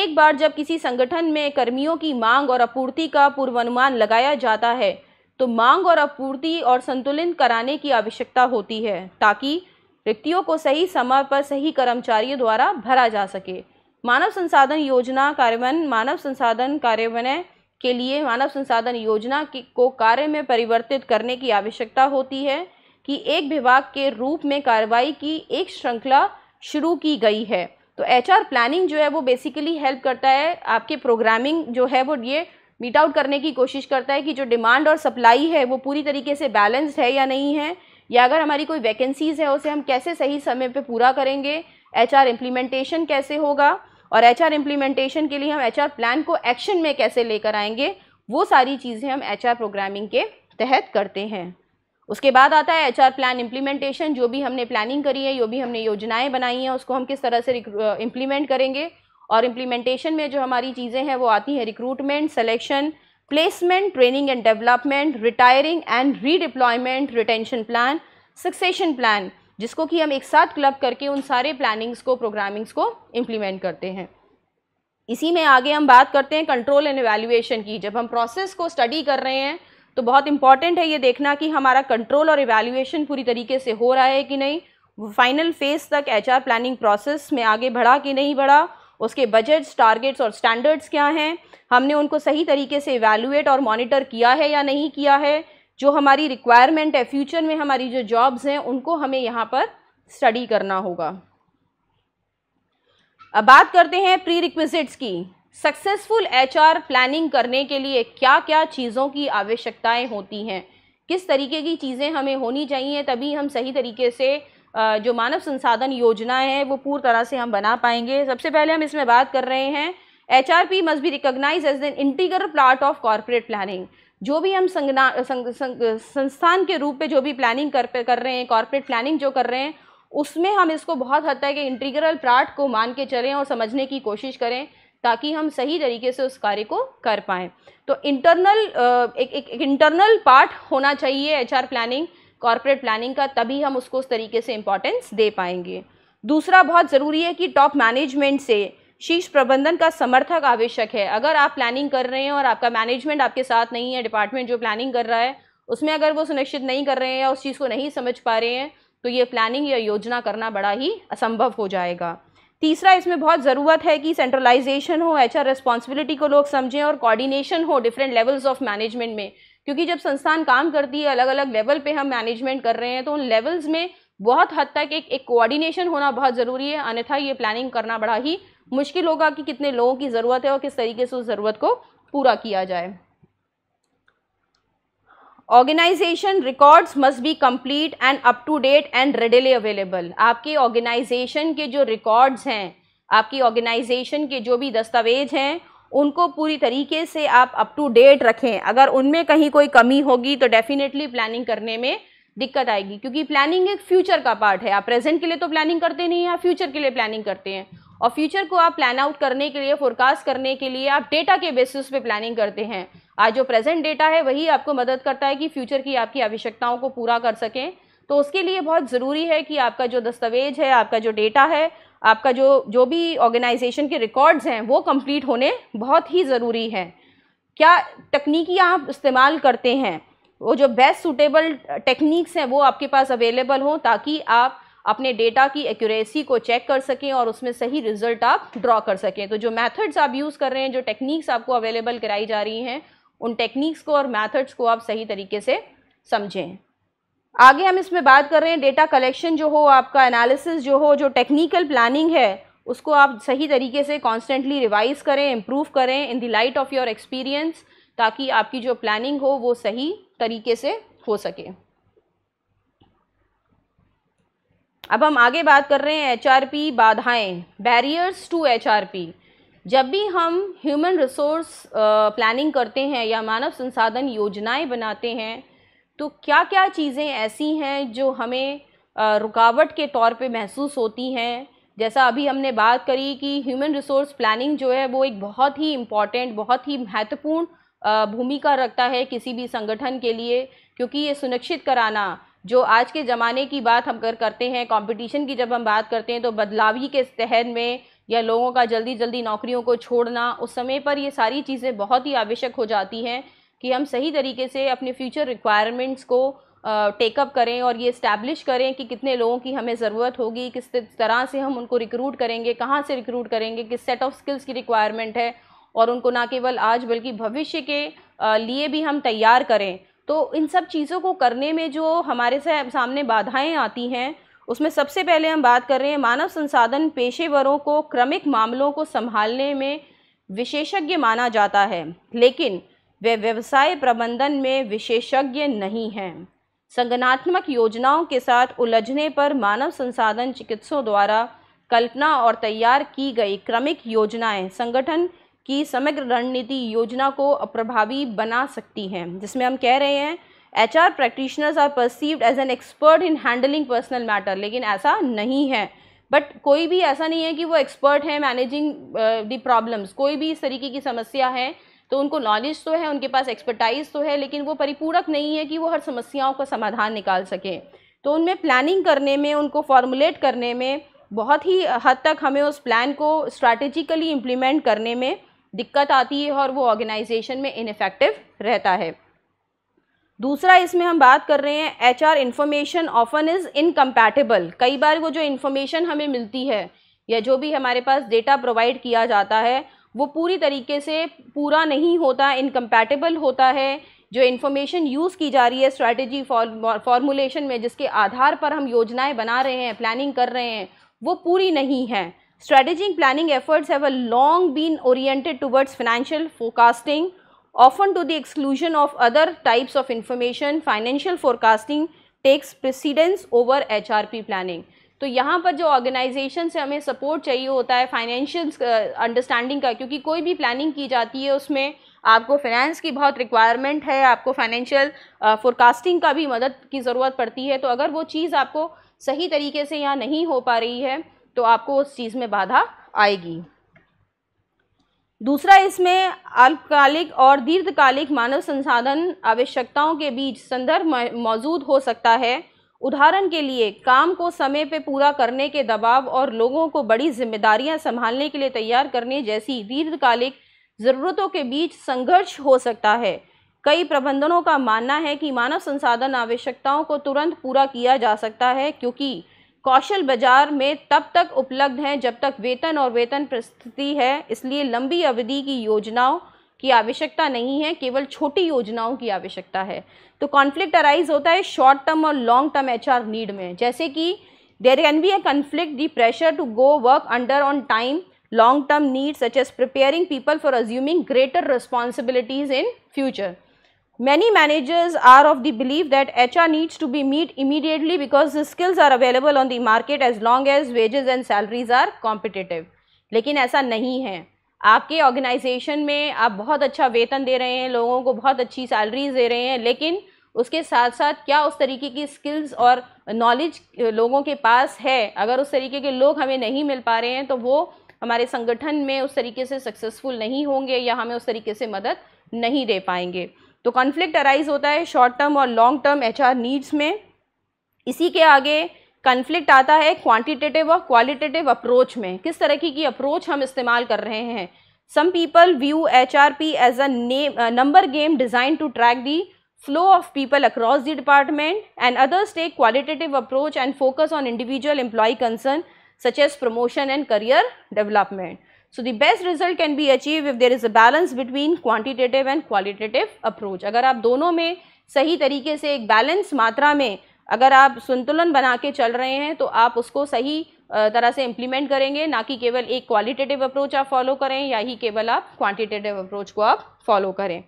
एक बार जब किसी संगठन में कर्मियों की मांग और आपूर्ति का पूर्वानुमान लगाया जाता है तो मांग और आपूर्ति और संतुलन कराने की आवश्यकता होती है ताकि रिक्तियों को सही समय पर सही कर्मचारियों द्वारा भरा जा सके मानव संसाधन योजना कार्यान्वयन मानव संसाधन कार्यान्वयन के लिए मानव संसाधन योजना को कार्य में परिवर्तित करने की आवश्यकता होती है कि एक विभाग के रूप में कार्रवाई की एक श्रृंखला शुरू की गई है तो एच प्लानिंग जो है वो बेसिकली हेल्प करता है आपके प्रोग्रामिंग जो है वो ये मीट आउट करने की कोशिश करता है कि जो डिमांड और सप्लाई है वो पूरी तरीके से बैलेंस्ड है या नहीं है या अगर हमारी कोई वैकेंसीज़ है उसे हम कैसे सही समय पे पूरा करेंगे एच आर इम्प्लीमेंटेशन कैसे होगा और आर इम्प्लीमेंटेशन के लिए हम आर प्लान को एक्शन में कैसे लेकर आएंगे वो सारी चीज़ें हम आर प्रोग्रामिंग के तहत करते हैं उसके बाद आता है एचआर प्लान इम्प्लीमेंटेशन जो भी हमने प्लानिंग करी है जो भी हमने योजनाएं बनाई हैं उसको हम किस तरह से इम्प्लीमेंट करेंगे और इम्प्लीमेंटेशन में जो हमारी चीज़ें हैं वो आती हैं recruitment selection placement training and development retiring and redeployment retention plan succession plan जिसको कि हम एक साथ क्लब करके उन सारे प्लानिंग्स को प्रोग्रामिंग्स को इम्प्लीमेंट करते हैं इसी में आगे हम बात करते हैं कंट्रोल एंड एवेल्यूएशन की जब हम प्रोसेस को स्टडी कर रहे हैं तो बहुत इंपॉर्टेंट है ये देखना कि हमारा कंट्रोल और एवेल्यूएशन पूरी तरीके से हो रहा है कि नहीं फाइनल फेज तक एचआर प्लानिंग प्रोसेस में आगे बढ़ा कि नहीं बढ़ा उसके बजट्स टारगेट्स और स्टैंडर्ड्स क्या हैं हमने उनको सही तरीके से इवेलुएट और मॉनिटर किया है या नहीं किया है जो हमारी रिक्वायरमेंट है फ्यूचर में हमारी जो जॉब्स हैं उनको हमें यहाँ पर स्टडी करना होगा अब बात करते हैं प्री रिक्विजिट्स की सक्सेसफुल एचआर प्लानिंग करने के लिए क्या क्या चीज़ों की आवश्यकताएं होती हैं किस तरीके की चीज़ें हमें होनी चाहिए तभी हम सही तरीके से जो मानव संसाधन योजना है वो पूरी तरह से हम बना पाएंगे सबसे पहले हम इसमें बात कर रहे हैं H R P must be recognize as an integer part of corporate planning जो भी हम संगना संग, संग, संस्थान के रूप में जो भी प्लानिंग कर कर रहे हैं कॉरपोरेट प्लानिंग जो कर रहे हैं उसमें हम इसको बहुत हद तक इंटीग्रल पार्ट को मान के चलें और समझने की कोशिश करें ताकि हम सही तरीके से उस कार्य को कर पाएँ तो इंटरनल एक, एक, एक इंटरनल पार्ट होना चाहिए एचआर प्लानिंग कॉरपोरेट प्लानिंग का तभी हम उसको उस तरीके से इम्पॉर्टेंस दे पाएंगे दूसरा बहुत ज़रूरी है कि टॉप मैनेजमेंट से शीर्ष प्रबंधन का समर्थक आवश्यक है अगर आप प्लानिंग कर रहे हैं और आपका मैनेजमेंट आपके साथ नहीं है डिपार्टमेंट जो प्लानिंग कर रहा है उसमें अगर वो सुनिश्चित नहीं कर रहे हैं या उस चीज़ को नहीं समझ पा रहे हैं तो ये प्लानिंग या योजना करना बड़ा ही असंभव हो जाएगा तीसरा इसमें बहुत ज़रूरत है कि सेंट्रलाइजेशन हो एचआर रिस्पॉन्सिबिलिटी को लोग समझें और कोऑर्डिनेशन हो डिफरेंट लेवल्स ऑफ मैनेजमेंट में क्योंकि जब संस्थान काम करती है अलग अलग लेवल पे हम मैनेजमेंट कर रहे हैं तो उन लेवल्स में बहुत हद तक एक एक कोऑर्डिनेशन होना बहुत ज़रूरी है अन्यथा ये प्लानिंग करना बड़ा ही मुश्किल होगा कि कितने लोगों की ज़रूरत है और किस तरीके से उस ज़रूरत को पूरा किया जाए organization records must be complete and up to date and readily available आपके ऑर्गेनाइजेशन के जो रिकॉर्ड्स हैं आपकी ऑर्गेनाइजेशन के जो भी दस्तावेज हैं उनको पूरी तरीके से आप अप टू डेट रखें अगर उनमें कहीं कोई कमी होगी तो डेफिनेटली प्लानिंग करने में दिक्कत आएगी क्योंकि प्लानिंग एक फ्यूचर का पार्ट है आप प्रेजेंट के लिए तो प्लानिंग करते नहीं हैं आप फ्यूचर के लिए प्लानिंग करते हैं और फ्यूचर को आप प्लान आउट करने के लिए फोरकास्ट करने के लिए आप डेटा के बेसिस पे प्लानिंग करते हैं आज जो प्रेजेंट डेटा है वही आपको मदद करता है कि फ्यूचर की आपकी आवश्यकताओं को पूरा कर सकें तो उसके लिए बहुत ज़रूरी है कि आपका जो दस्तावेज है आपका जो डेटा है आपका जो जो भी ऑर्गेनाइजेशन के रिकॉर्ड्स हैं वो कंप्लीट होने बहुत ही ज़रूरी है क्या तकनीकी आप इस्तेमाल करते हैं वो जो बेस्ट सूटेबल टेक्निक्स हैं वो आपके पास अवेलेबल हों ताकि आप अपने डेटा की एक्यूरेसी को चेक कर सकें और उसमें सही रिजल्ट आप ड्रॉ कर सकें तो जो मेथड्स आप यूज़ कर रहे हैं जो टेक्निक्स आपको अवेलेबल कराई जा रही हैं उन टेक्निक्स को और मैथड्स को आप सही तरीके से समझें आगे हम इसमें बात कर रहे हैं डेटा कलेक्शन जो हो आपका एनालिसिस जो हो जो टेक्निकल प्लानिंग है उसको आप सही तरीके से कॉन्स्टेंटली रिवाइज करें इम्प्रूव करें in the light of your experience ताकि आपकी जो प्लानिंग हो वो सही तरीके से हो सके अब हम आगे बात कर रहे हैं एचआरपी बाधाएं बैरियर्स टू एचआरपी जब भी हम ह्यूमन रिसोर्स प्लानिंग करते हैं या मानव संसाधन योजनाएं बनाते हैं तो क्या क्या चीज़ें ऐसी हैं जो हमें रुकावट के तौर पे महसूस होती हैं जैसा अभी हमने बात करी कि ह्यूमन रिसोर्स प्लानिंग जो है वो एक बहुत ही इम्पॉर्टेंट बहुत ही महत्वपूर्ण भूमिका रखता है किसी भी संगठन के लिए क्योंकि ये सुनिश्चित कराना जो आज के ज़माने की बात हम कर करते हैं कंपटीशन की जब हम बात करते हैं तो बदलावी के तहत में या लोगों का जल्दी जल्दी नौकरियों को छोड़ना उस समय पर ये सारी चीज़ें बहुत ही आवश्यक हो जाती हैं कि हम सही तरीके से अपने फ्यूचर रिक्वायरमेंट्स को टेकअप करें और ये इस्टेब्लिश करें कि कितने लोगों की हमें ज़रूरत होगी किस तरह से हम उनको रिक्रूट करेंगे कहाँ से रिक्रूट करेंगे किस सेट ऑफ स्किल्स की रिक्वायरमेंट है और उनको ना केवल आज बल्कि भविष्य के लिए भी हम तैयार करें तो इन सब चीज़ों को करने में जो हमारे से सामने बाधाएं आती हैं उसमें सबसे पहले हम बात कर रहे हैं मानव संसाधन पेशेवरों को क्रमिक मामलों को संभालने में विशेषज्ञ माना जाता है लेकिन वे व्यवसाय प्रबंधन में विशेषज्ञ नहीं हैं संगठनात्मक योजनाओं के साथ उलझने पर मानव संसाधन चिकित्सों द्वारा कल्पना और तैयार की गई क्रमिक योजनाएं संगठन की समग्र रणनीति योजना को प्रभावी बना सकती हैं जिसमें हम कह रहे हैं H R practitioners are perceived as an expert in handling personnel matter लेकिन ऐसा नहीं है बट कोई भी ऐसा नहीं है कि वो एक्सपर्ट हैं मैनेजिंग दी प्रॉब्लम्स कोई भी इस तरीके की समस्या है तो उनको नॉलेज तो है उनके पास एक्सपर्टाइज तो है लेकिन वो परिपूरक नहीं है कि वो हर समस्याओं का समाधान निकाल सकें तो उनमें प्लानिंग करने में उनको फॉर्मुलेट करने में बहुत ही हद तक हमें उस प्लान को स्ट्रैटेजिकली इम्प्लीमेंट करने में दिक्कत आती है और वो ऑर्गेनाइजेशन में इनफेक्टिव रहता है दूसरा इसमें हम बात कर रहे हैं H R information often is incompatible कई बार वो जो इन्फॉर्मेशन हमें मिलती है या जो भी हमारे पास डेटा प्रोवाइड किया जाता है वो पूरी तरीके से पूरा नहीं होता इनकम्पैटिबल होता है जो इन्फॉर्मेशन यूज़ की जा रही है स्ट्रैटेजी फॉर्मूलेशन में जिसके आधार पर हम योजनाएं बना रहे हैं प्लानिंग कर रहे हैं वो पूरी नहीं है Strategic planning efforts have a long been oriented towards financial forecasting, often to the exclusion of other types of information. Financial forecasting takes precedence over HRP planning. तो यहाँ पर जो ऑर्गेनाइजेशन से हमें सपोर्ट चाहिए होता है फाइनेंशियल अंडरस्टैंडिंग का क्योंकि कोई भी प्लानिंग की जाती है उसमें आपको फाइनेंस की बहुत रिक्वायरमेंट है आपको फाइनेंशियल फोरकास्टिंग का भी मदद की ज़रूरत पड़ती है तो अगर वो चीज़ आपको सही तरीके से यहाँ नहीं हो पा रही है तो आपको उस चीज़ में बाधा आएगी दूसरा इसमें अल्पकालिक और दीर्घकालिक मानव संसाधन आवश्यकताओं के बीच संदर्भ मौजूद हो सकता है उदाहरण के लिए काम को समय पर पूरा करने के दबाव और लोगों को बड़ी जिम्मेदारियां संभालने के लिए तैयार करने जैसी दीर्घकालिक ज़रूरतों के बीच संघर्ष हो सकता है कई प्रबंधनों का मानना है कि मानव संसाधन आवश्यकताओं को तुरंत पूरा किया जा सकता है क्योंकि कौशल बाजार में तब तक उपलब्ध हैं जब तक वेतन और वेतन प्रस्थिति है इसलिए लंबी अवधि की योजनाओं की आवश्यकता नहीं है केवल छोटी योजनाओं की आवश्यकता है तो कॉन्फ्लिक्ट अराइज होता है शॉर्ट टर्म और लॉन्ग टर्म एच नीड में जैसे कि there can be a conflict the pressure to go work under on time long term needs such as preparing people for assuming greater responsibilities in future Many managers are of the belief that HR needs to be met immediately because the skills are available on the market as long as wages and salaries are competitive. लेकिन ऐसा नहीं है आपके organisation में आप बहुत अच्छा वेतन दे रहे हैं लोगों को बहुत अच्छी सैलरीज दे रहे हैं लेकिन उसके साथ साथ क्या उस तरीके की स्किल्स और नॉलेज लोगों के पास है अगर उस तरीके के लोग हमें नहीं मिल पा रहे हैं तो वो हमारे संगठन में उस तरीके से सक्सेसफुल नहीं होंगे या हमें उस तरीके से मदद नहीं दे पाएंगे तो कन्फ्लिक्ट अराइज होता है शॉर्ट टर्म और लॉन्ग टर्म एच नीड्स में इसी के आगे कन्फ्लिक्ट आता है क्वांटिटेटिव और क्वालिटेटिव अप्रोच में किस तरह की अप्रोच हम इस्तेमाल कर रहे हैं some people view H R P as a number game design to track the flow of people across the department and others take qualitative approach and focus on individual employee concern such as promotion and career development so the best result can be achieve if there is a balance between quantitative and qualitative approach अगर आप दोनों में सही तरीके से एक balance मात्रा में अगर आप संतुलन बना के चल रहे हैं तो आप उसको सही तरह से इम्प्लीमेंट करेंगे ना कि केवल एक क्वालिटेटिव अप्रोच आप फॉलो करें या ही केवल आप क्वांटिटेटिव अप्रोच को आप फॉलो करें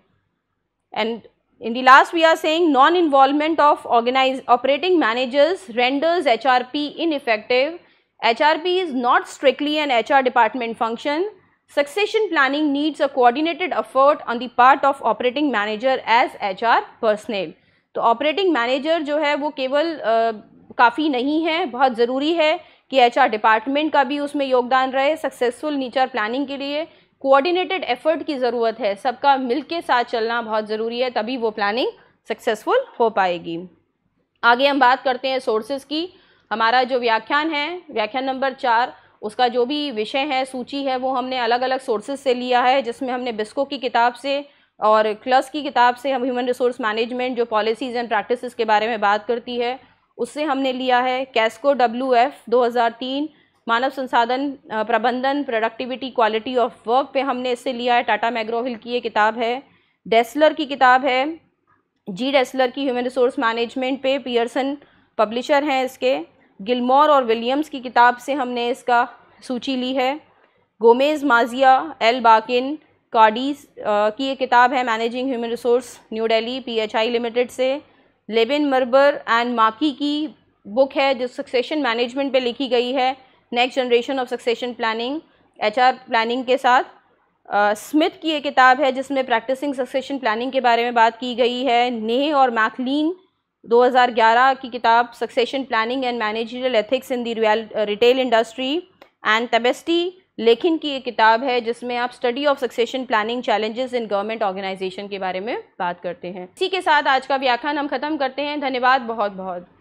and we are last non involvement of non operating managers renders H R P in effective not is not strictly an HR department function. Succession planning needs a coordinated effort on the part of operating manager as HR personnel. तो operating manager जो है वो केवल काफ़ी नहीं है बहुत ज़रूरी है कि एच आर डिपार्टमेंट का भी उसमें योगदान रहे सक्सेसफुल नीचर प्लानिंग के लिए कोऑर्डिनेटेड एफर्ट की ज़रूरत है सबका मिल के साथ चलना बहुत ज़रूरी है तभी वो प्लानिंग सक्सेसफुल हो पाएगी आगे हम बात करते हैं सोर्सेज की हमारा जो व्याख्यान है व्याख्यान नंबर चार उसका जो भी विषय है सूची है वो हमने अलग अलग सोर्सेज से लिया है जिसमें हमने बिस्को की किताब से और क्लस की किताब से हम ह्यूमन रिसोर्स मैनेजमेंट जो पॉलिसीज़ एंड प्रैक्टिसेस के बारे में बात करती है उससे हमने लिया है कैस्को डब्ल्यू एफ मानव संसाधन प्रबंधन प्रोडक्टिविटी क्वालिटी ऑफ वर्क पे हमने इससे लिया है टाटा मैग्रोहिल की ये किताब है डेस्लर की किताब है जी डेस्लर की ह्यूमन रिसोर्स मैनेजमेंट पे पियर्सन पब्लिशर हैं इसके गिलमोर और विलियम्स की किताब से हमने इसका सूची ली है गोमेज़ माजिया एल बाकिन कार्डीज की एक किताब है managing human resource new Delhi PHI limited से लेबिन मरबर एंड माकी की बुक है जो सक्सेशन मैनेजमेंट पे लिखी गई है next generation of succession planning HR planning के साथ स्मिथ uh, की एक किताब है जिसमें प्रैक्टिसिंग सक्सेशन प्लानिंग के बारे में बात की गई है नेह और मैकलिन 2011 की किताब succession planning and managerial ethics in the real retail industry and तबेस्टी लेखिन की एक किताब है जिसमें आप study of succession planning challenges in government organization के बारे में बात करते हैं इसी के साथ आज का व्याख्यान हम खत्म करते हैं धन्यवाद बहुत बहुत